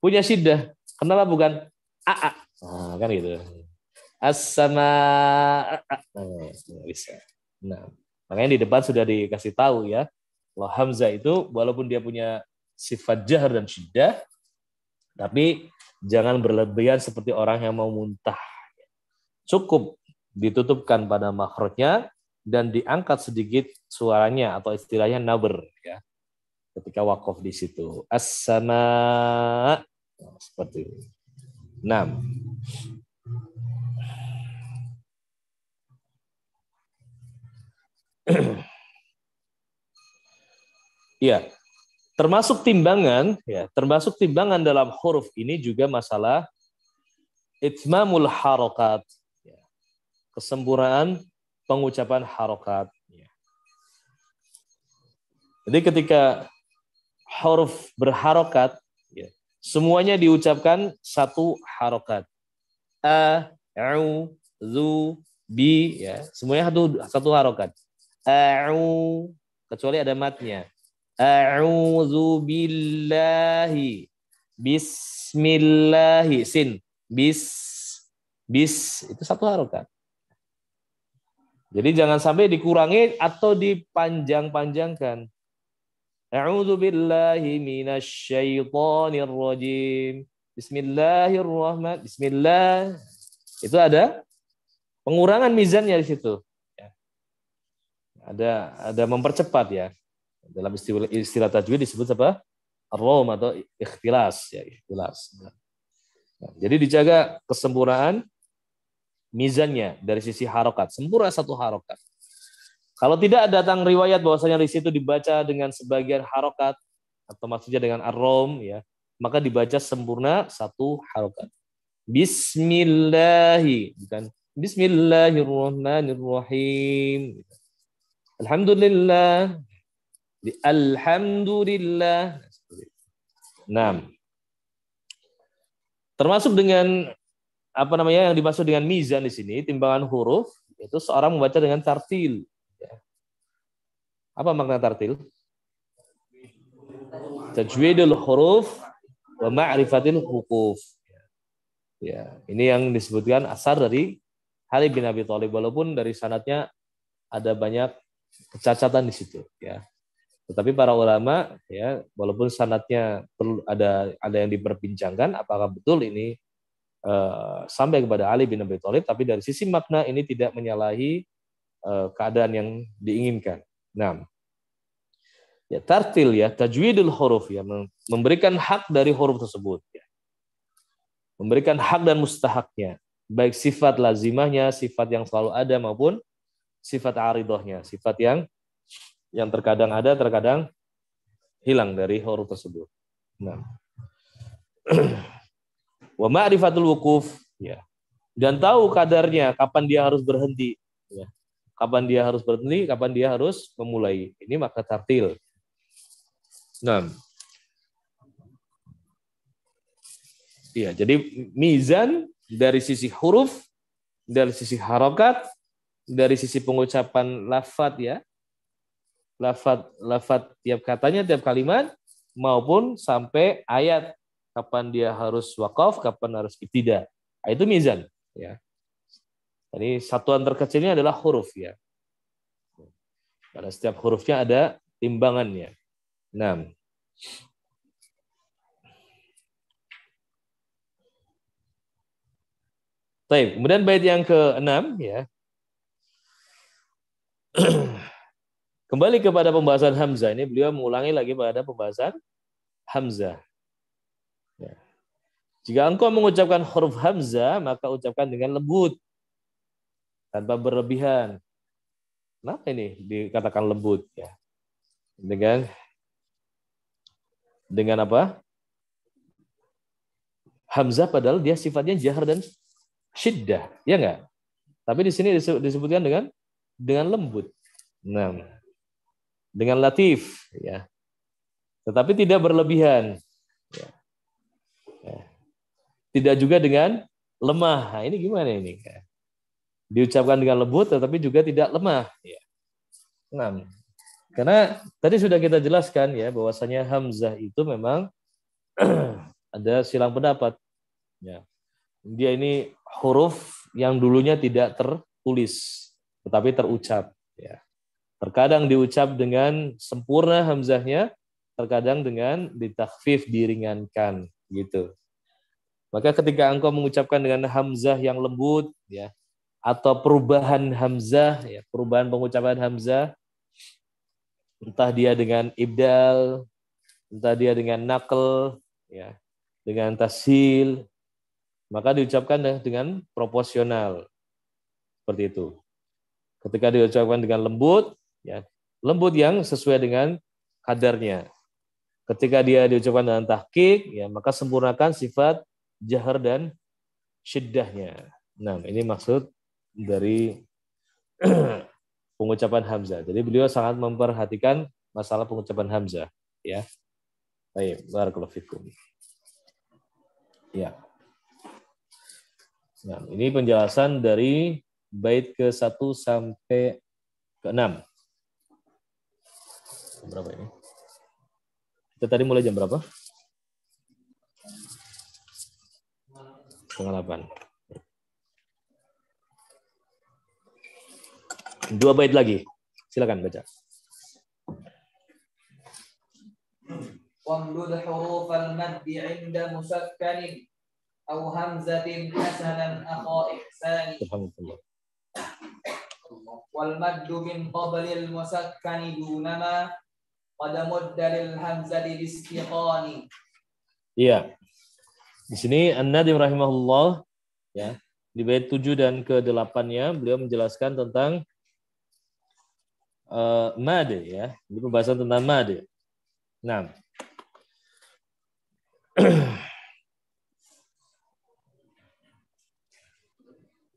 Speaker 1: punya syiddah. Kenapa bukan aa? Nah, kan gitu. as nah, eh, Nah, makanya di depan sudah dikasih tahu ya. Kalau Hamzah itu walaupun dia punya sifat jahar dan sidah, tapi jangan berlebihan seperti orang yang mau muntah. Cukup ditutupkan pada makhrajnya dan diangkat sedikit suaranya atau istilahnya naber ya ketika wakaf di situ. as nah, seperti ini. enam Iya. Termasuk timbangan, ya, termasuk timbangan dalam huruf ini juga masalah itmamul harokat, ya, kesempurnaan pengucapan harokat. Ya. Jadi ketika huruf berharokat, ya, semuanya diucapkan satu harokat. A, u, zu, bi, ya, semuanya satu, satu harokat. A, u, kecuali ada matnya. A'udzu billahi. Bismillahi. Sin. Bis. Bis. Itu satu harokat. Jadi jangan sampai dikurangi atau dipanjang-panjangkan. أعوذ بالله من الشيطان الرجيم Bismillahirrahmanirrahim. Bismillah. Itu ada pengurangan mizannya di situ. Ya. Ada ada mempercepat ya. Dalam istilah, istilah tajwid disebut apa? Rom atau ikhtilas ya ikhtilas. Nah, jadi dijaga kesempurnaan mizannya dari sisi harokat. Sempurna satu harokat. Kalau tidak datang riwayat bahwasanya di situ dibaca dengan sebagian harokat atau maksudnya dengan arom ya, maka dibaca sempurna satu harokat. Bismillahi bukan Bismillahirrahmanirrahim. Alhamdulillah. Alhamdulillah. Enam. Termasuk dengan apa namanya yang dimaksud dengan mizan di sini, timbangan huruf, itu seorang membaca dengan tartil. Apa makna tartil? Tajwidul huruf wa ma'rifatil hukuf. Ya, ini yang disebutkan asar dari Ali bin Abi Thalib walaupun dari sanatnya ada banyak kecacatan di situ ya. Tetapi para ulama ya walaupun sanatnya perlu ada ada yang diperbincangkan apakah betul ini uh, sampai kepada Ali bin Abi Thalib tapi dari sisi makna ini tidak menyalahi uh, keadaan yang diinginkan Nah, ya tartil ya, tajwidul huruf ya, memberikan hak dari huruf tersebut. Ya. Memberikan hak dan mustahaknya, baik sifat lazimahnya, sifat yang selalu ada maupun sifat aridohnya, sifat yang yang terkadang ada, terkadang hilang dari huruf tersebut. Nah. Wa ma'rifatul wukuf ya. Dan tahu kadarnya kapan dia harus berhenti ya kapan dia harus berhenti, kapan dia harus memulai. Ini maka tartil. Nah, iya. jadi mizan dari sisi huruf, dari sisi harokat, dari sisi pengucapan lafat ya, lafat lafat tiap katanya tiap kalimat maupun sampai ayat kapan dia harus wakaf, kapan harus tidak. Nah, itu mizan ya. Jadi satuan terkecilnya adalah huruf ya. Pada setiap hurufnya ada timbangannya. 6. Nah. Baik, kemudian bait yang ke-6 ya. Kembali kepada pembahasan Hamzah ini, beliau mengulangi lagi pada pembahasan Hamzah. Ya. Jika engkau mengucapkan huruf Hamzah, maka ucapkan dengan lembut tanpa berlebihan. Kenapa ini dikatakan lembut ya? Dengan dengan apa? Hamzah padahal dia sifatnya jahar dan syiddah, ya enggak? Tapi di sini disebutkan dengan dengan lembut. Nah, dengan latif ya. Tetapi tidak berlebihan. Ya. ya. Tidak juga dengan lemah. Nah, ini gimana ini? diucapkan dengan lembut tetapi juga tidak lemah. Ya. Enam. Karena tadi sudah kita jelaskan ya bahwasanya hamzah itu memang ada silang pendapat. Ya. Dia ini huruf yang dulunya tidak tertulis tetapi terucap. Ya. Terkadang diucap dengan sempurna hamzahnya, terkadang dengan ditakfif diringankan gitu. Maka ketika engkau mengucapkan dengan hamzah yang lembut, ya atau perubahan hamzah, ya, perubahan pengucapan hamzah, entah dia dengan ibdal, entah dia dengan nakal, ya, dengan tasil, maka diucapkan dengan proporsional seperti itu. Ketika diucapkan dengan lembut, ya, lembut yang sesuai dengan kadarnya. Ketika dia diucapkan dengan tahkik, ya, maka sempurnakan sifat jahar dan syiddahnya. Nah, ini maksud dari pengucapan Hamzah. Jadi beliau sangat memperhatikan masalah pengucapan Hamzah. Ya. Baik, barakallahu fikum. Ya. Nah, ini penjelasan dari bait ke-1 sampai ke-6. Berapa ini? Kita tadi mulai jam berapa? Pengalaman. Dua bait lagi. Silakan baca. Iya. Di sini An-Nadim rahimahullah ya, di bait 7 dan ke-8-nya beliau menjelaskan tentang uh, made ya. Ini pembahasan tentang made. Nah.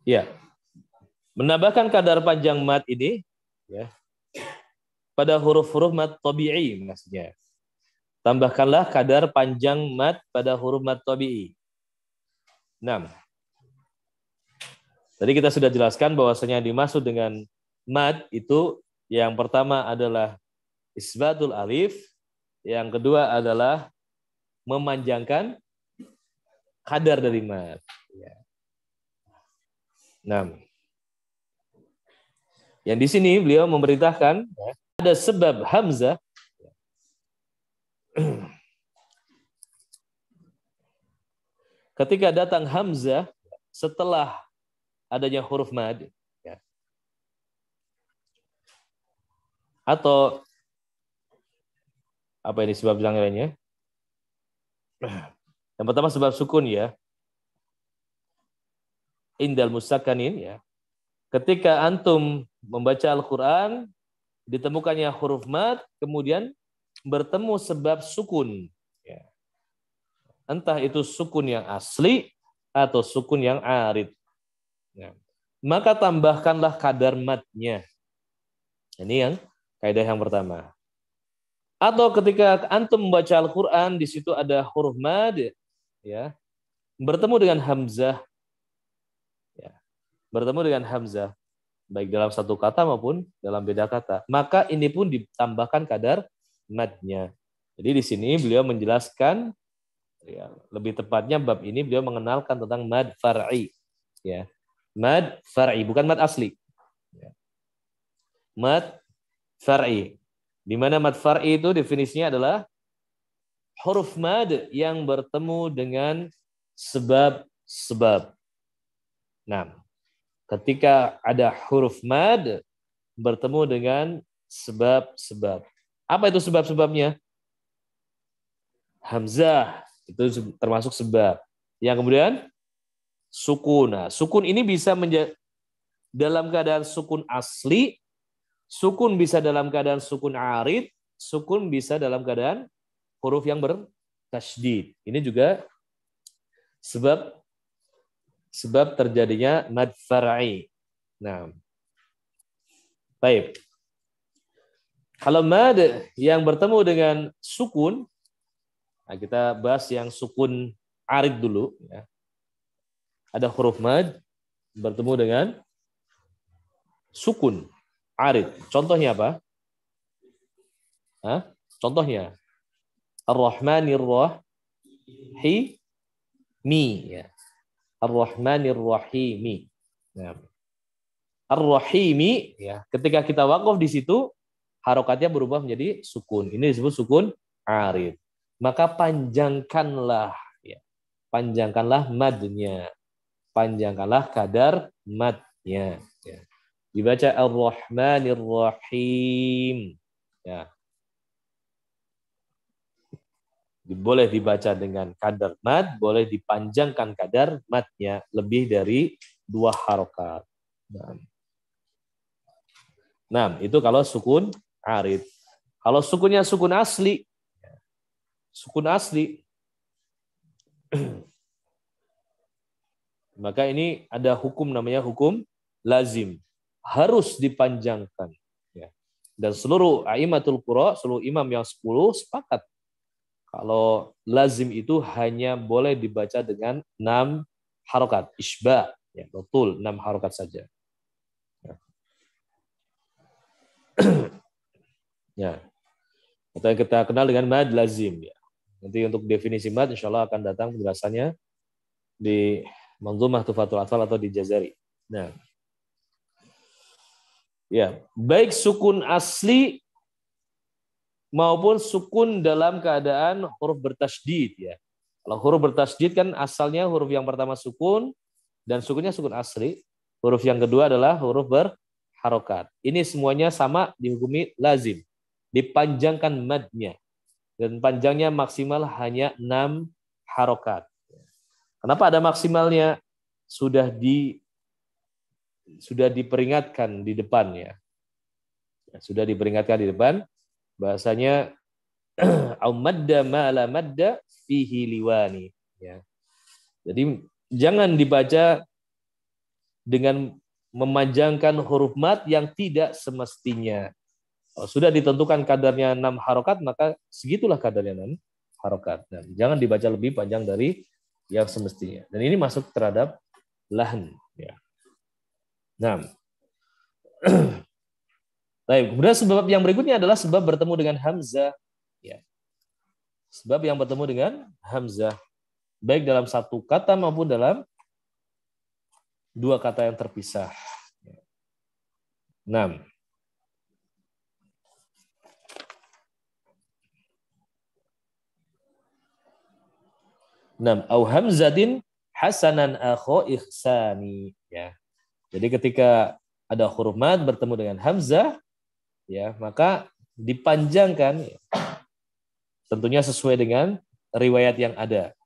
Speaker 1: ya. Menambahkan kadar panjang mat ini ya. Pada huruf-huruf mat tabi'i maksudnya. Tambahkanlah kadar panjang mat pada huruf mat tabi'i. 6. Nah. Tadi kita sudah jelaskan bahwasanya dimaksud dengan mad itu yang pertama adalah isbatul alif, yang kedua adalah memanjangkan kadar dari mat. Ya. Nah, yang di sini beliau memerintahkan ada sebab hamzah ketika datang hamzah setelah adanya huruf mad atau apa ini sebab yang lainnya? Yang pertama sebab sukun ya. Indal musakanin ya. Ketika antum membaca Al-Quran, ditemukannya huruf mat, kemudian bertemu sebab sukun. Ya. Entah itu sukun yang asli atau sukun yang arid. Ya. Maka tambahkanlah kadar matnya. Ini yang Kaidah yang pertama. Atau ketika antum membaca Al-Qur'an di situ ada huruf mad ya. Bertemu dengan hamzah. Ya. Bertemu dengan hamzah baik dalam satu kata maupun dalam beda kata. Maka ini pun ditambahkan kadar madnya. Jadi di sini beliau menjelaskan ya, lebih tepatnya bab ini beliau mengenalkan tentang mad far'i ya. Mad far'i bukan mad asli. Ya. Mad far'i. Di mana mad far'i itu definisinya adalah huruf mad yang bertemu dengan sebab-sebab. Nah, ketika ada huruf mad bertemu dengan sebab-sebab. Apa itu sebab-sebabnya? Hamzah itu termasuk sebab. Yang kemudian sukun. Nah, sukun ini bisa menjadi dalam keadaan sukun asli Sukun bisa dalam keadaan sukun arid, sukun bisa dalam keadaan huruf yang bertasydid. Ini juga sebab sebab terjadinya mad far'i. Nah. Baik. Kalau mad yang bertemu dengan sukun, nah kita bahas yang sukun arid dulu. Ya. Ada huruf mad bertemu dengan sukun arid. Contohnya apa? Hah? Contohnya Ar-Rahmanir Rahimi ya. Ar-Rahmanir Rahimi. Ya. Ar-Rahimi ya. Ketika kita wakaf di situ harokatnya berubah menjadi sukun. Ini disebut sukun arid. Maka panjangkanlah ya. Panjangkanlah madnya. Panjangkanlah kadar madnya dibaca Ar-Rahmanir Rahim. Ya. Boleh dibaca dengan kadar mat, boleh dipanjangkan kadar matnya lebih dari dua harokat. Nah. nah, itu kalau sukun arid. Kalau sukunnya sukun asli, ya. sukun asli, maka ini ada hukum namanya hukum lazim harus dipanjangkan. Ya. Dan seluruh aimatul qura, seluruh imam yang 10 sepakat kalau lazim itu hanya boleh dibaca dengan enam harokat isba ya betul enam harokat saja ya, ya. atau yang kita kenal dengan mad lazim ya nanti untuk definisi mad insya Allah akan datang penjelasannya di Manzumah Tufatul Atfal atau di Jazari nah Ya, baik sukun asli maupun sukun dalam keadaan huruf bertasdid ya. Kalau huruf bertasdid kan asalnya huruf yang pertama sukun dan sukunnya sukun asli. Huruf yang kedua adalah huruf berharokat. Ini semuanya sama dihukumi lazim. Dipanjangkan madnya. Dan panjangnya maksimal hanya enam harokat. Kenapa ada maksimalnya? Sudah di sudah diperingatkan di depan ya. ya. Sudah diperingatkan di depan bahasanya au ma la madda fihi liwani ya. Jadi jangan dibaca dengan memanjangkan huruf mat yang tidak semestinya. Oh, sudah ditentukan kadarnya enam harokat, maka segitulah kadarnya 6 harokat. Dan jangan dibaca lebih panjang dari yang semestinya. Dan ini masuk terhadap lahan. Ya. Nah. Baik, kemudian sebab yang berikutnya adalah sebab bertemu dengan Hamzah. Ya. Sebab yang bertemu dengan Hamzah. Baik dalam satu kata maupun dalam dua kata yang terpisah. 6. Enam, nah, au hamzadin hasanan akho ihsani. Ya. Jadi ketika ada huruf mad bertemu dengan hamzah, ya maka dipanjangkan tentunya sesuai dengan riwayat yang ada.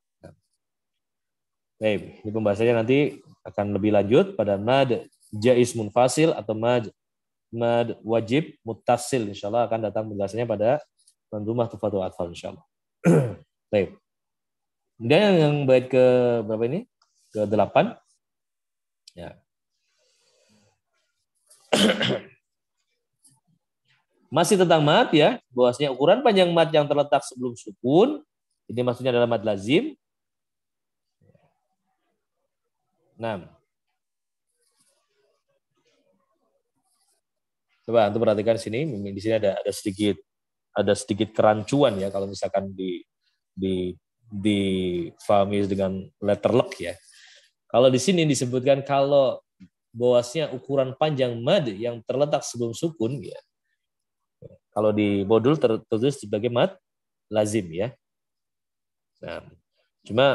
Speaker 1: Baik, ini pembahasannya nanti akan lebih lanjut pada mad jais munfasil atau mad mad wajib mutasil insyaallah akan datang penjelasannya pada Mandumah Tufatul Atfal insyaallah. Baik. Kemudian yang baik ke berapa ini? Ke-8. Ya. Masih tentang mat ya, bahwasanya ukuran panjang mat yang terletak sebelum sukun, ini maksudnya adalah mat lazim. 6. Coba untuk perhatikan sini, di sini ada ada sedikit ada sedikit kerancuan ya kalau misalkan di di difahami dengan letter lock ya. Kalau di sini disebutkan kalau bahwasanya ukuran panjang mad yang terletak sebelum sukun ya. Kalau di modul tertulis sebagai mad lazim ya. Nah, cuma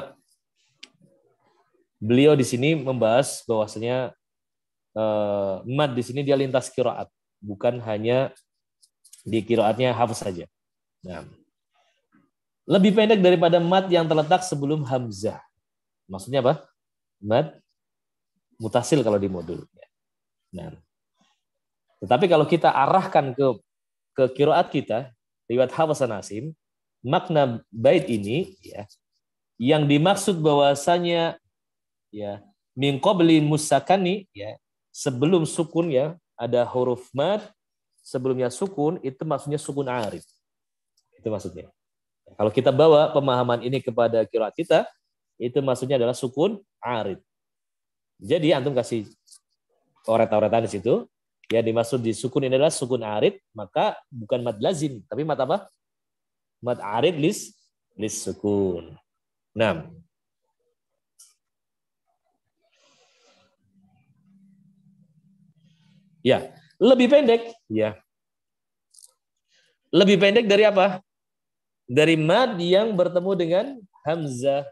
Speaker 1: beliau di sini membahas bahwasanya eh, mad di sini dia lintas kiraat, bukan hanya di kiraatnya hafaz saja. Nah, lebih pendek daripada mad yang terletak sebelum hamzah. Maksudnya apa? Mad mutasil kalau di modul. Nah, tetapi kalau kita arahkan ke ke kiroat kita lewat hafasan nasim, makna bait ini ya yang dimaksud bahwasanya ya min qabli musakani ya sebelum sukun ya ada huruf mad sebelumnya sukun itu maksudnya sukun arif. Itu maksudnya. Kalau kita bawa pemahaman ini kepada kiroat kita, itu maksudnya adalah sukun arif. Jadi antum kasih oret-oretan di situ. Ya dimaksud di sukun ini adalah sukun arid, maka bukan mad lazim, tapi mad apa? Mad arid lis lis sukun. Nam. Ya, lebih pendek, ya. Lebih pendek dari apa? Dari mad yang bertemu dengan hamzah.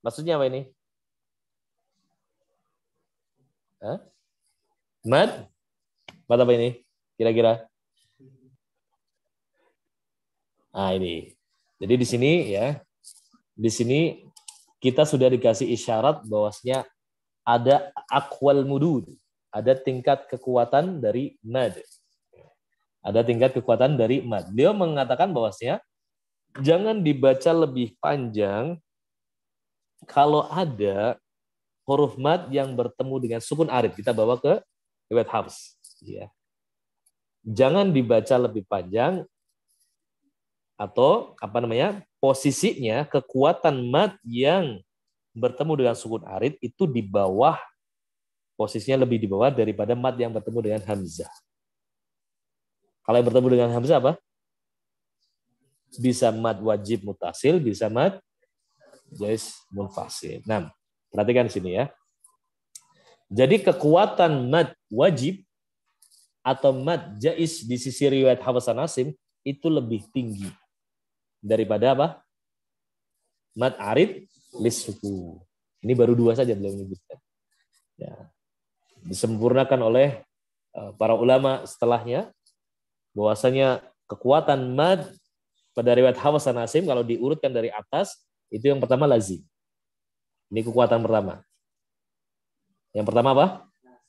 Speaker 1: Maksudnya apa ini? Hah? Mat? Mat apa ini? Kira-kira? Ah ini. Jadi di sini ya, di sini kita sudah dikasih isyarat bahwasnya ada akwal mudud, ada tingkat kekuatan dari mad. Ada tingkat kekuatan dari mad. Dia mengatakan bahwasanya jangan dibaca lebih panjang kalau ada huruf mad yang bertemu dengan sukun arid kita bawa ke riwayat Hafs ya. Jangan dibaca lebih panjang atau apa namanya? posisinya kekuatan mad yang bertemu dengan sukun arid itu di bawah posisinya lebih di bawah daripada mad yang bertemu dengan hamzah. Kalau yang bertemu dengan hamzah apa? Bisa mad wajib mutasil, bisa mad jais munfasil. Nah, Perhatikan sini ya. Jadi kekuatan mad wajib atau mad jais di sisi riwayat Hawasan Nasim itu lebih tinggi daripada apa? Mad arid lisuku. Ini baru dua saja belum menyebutkan. Ya. Disempurnakan oleh eh, para ulama setelahnya bahwasanya kekuatan mad pada riwayat Hawasan Nasim kalau diurutkan dari atas itu yang pertama lazim ini kekuatan pertama. Yang pertama apa?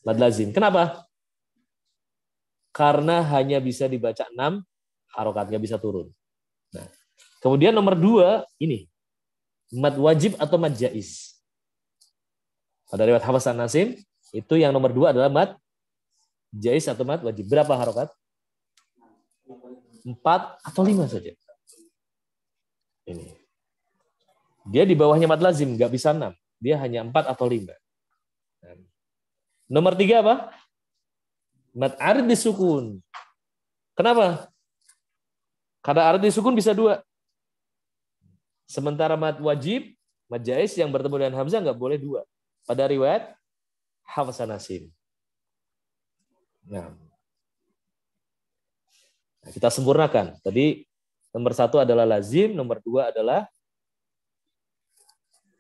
Speaker 1: Mad lazim. Kenapa? Karena hanya bisa dibaca enam harokat, nggak bisa turun. Nah, kemudian nomor dua ini mad wajib atau mad jais. Pada riwayat Hafiz Nasim itu yang nomor dua adalah mad jais atau mad wajib. Berapa harokat? Empat atau lima saja. Ini. Dia di bawahnya mad lazim, nggak bisa enam. Dia hanya empat atau lima. Nomor tiga apa? Mad arid disukun. Kenapa? Karena arid disukun bisa dua. Sementara mad wajib, mad jais yang bertemu dengan hamzah nggak boleh dua. Pada riwayat Hafsan Nasim. Nah. nah, kita sempurnakan. Tadi nomor satu adalah lazim, nomor dua adalah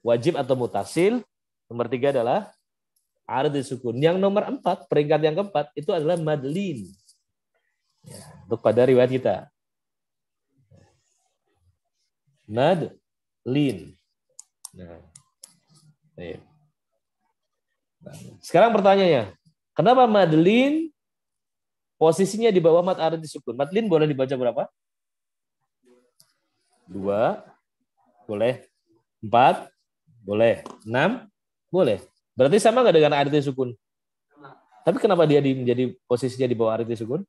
Speaker 1: wajib atau mutasil. Nomor tiga adalah ardi sukun. Yang nomor empat, peringkat yang keempat, itu adalah madlin. Ya, untuk pada riwayat kita. Madlin. Nah. nah sekarang pertanyaannya, kenapa madlin posisinya di bawah mat ardi sukun? Madlin boleh dibaca berapa? Dua. Boleh. Empat boleh. 6? Boleh. Berarti sama nggak dengan arti sukun? Sama. Tapi kenapa dia di, menjadi posisinya di bawah arti sukun?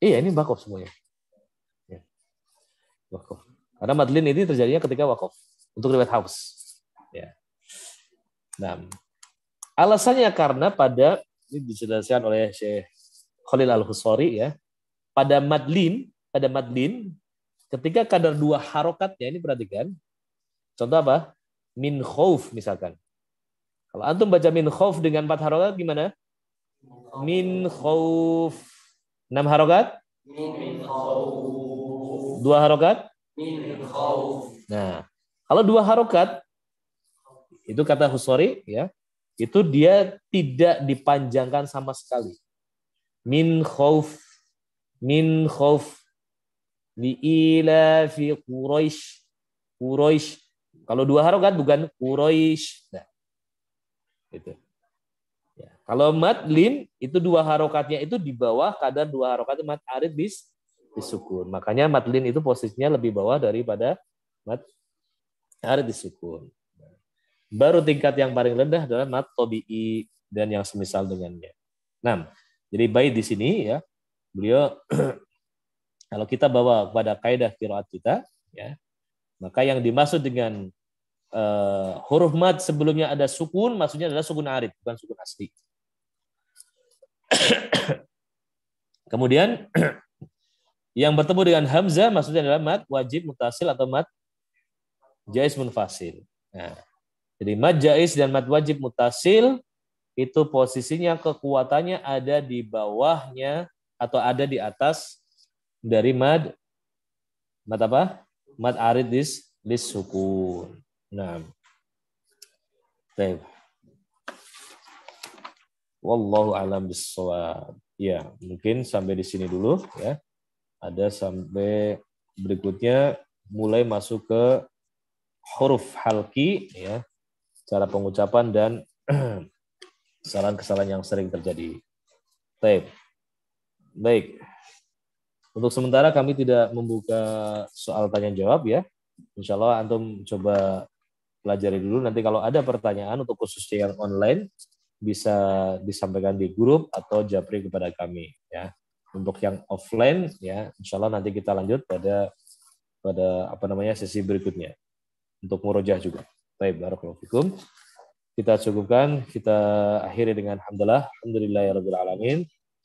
Speaker 1: Iya, ini wakaf semuanya. Ya. Wakaf. Karena madlin ini terjadinya ketika wakaf untuk riwayat haus. Ya. 6. alasannya karena pada ini dijelaskan oleh Syekh Khalil Al Husori ya, pada madlin, pada madlin Ketika kadar dua harokat ya ini perhatikan. Contoh apa? Min khauf misalkan. Kalau antum baca min khauf dengan empat harokat gimana? Min khauf. Enam harokat? Dua harokat? Nah, kalau dua harokat, itu kata Husori, ya, itu dia tidak dipanjangkan sama sekali. Min khauf, min khauf, li'ilafi Quraisy. Quraisy. Kalau dua harokat bukan Quraisy. Nah, itu. Ya. Kalau mad lin itu dua harokatnya itu di bawah kadar dua harokat mad arid bis disukun. Makanya mad lin itu posisinya lebih bawah daripada mad arid disukun. Baru tingkat yang paling rendah adalah mad tobi'i dan yang semisal dengannya. enam Jadi baik di sini ya. Beliau Kalau kita bawa pada kaidah kiroat kita, ya, maka yang dimaksud dengan uh, huruf mad sebelumnya ada sukun, maksudnya adalah sukun arif, bukan sukun asli. Kemudian yang bertemu dengan hamzah maksudnya adalah mad wajib mutasil atau mad jais munfasil. Nah, jadi mad jais dan mad wajib mutasil itu posisinya kekuatannya ada di bawahnya atau ada di atas dari mad mad apa? Mad arid dis, dis sukun. Nah. Baik. Wallahu alam bisawab. Ya, mungkin sampai di sini dulu ya. Ada sampai berikutnya mulai masuk ke huruf halki ya. Cara pengucapan dan kesalahan-kesalahan yang sering terjadi. Baik. Baik. Untuk sementara kami tidak membuka soal tanya jawab ya. Insya Allah antum coba pelajari dulu. Nanti kalau ada pertanyaan untuk khususnya yang online bisa disampaikan di grup atau japri kepada kami ya. Untuk yang offline ya, insya Allah nanti kita lanjut pada pada apa namanya sesi berikutnya untuk murojah juga. Baik, barakallahu fikum. Kita cukupkan, kita akhiri dengan alhamdulillah, alhamdulillahirabbil ya alamin.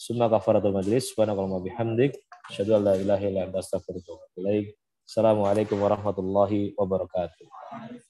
Speaker 1: Summa kafaratul majlis. Subhanakallahumma bihamdik. Asyhadu an la ilaha illa anta astaghfiruka wa atubu ilaik. Assalamualaikum warahmatullahi wabarakatuh.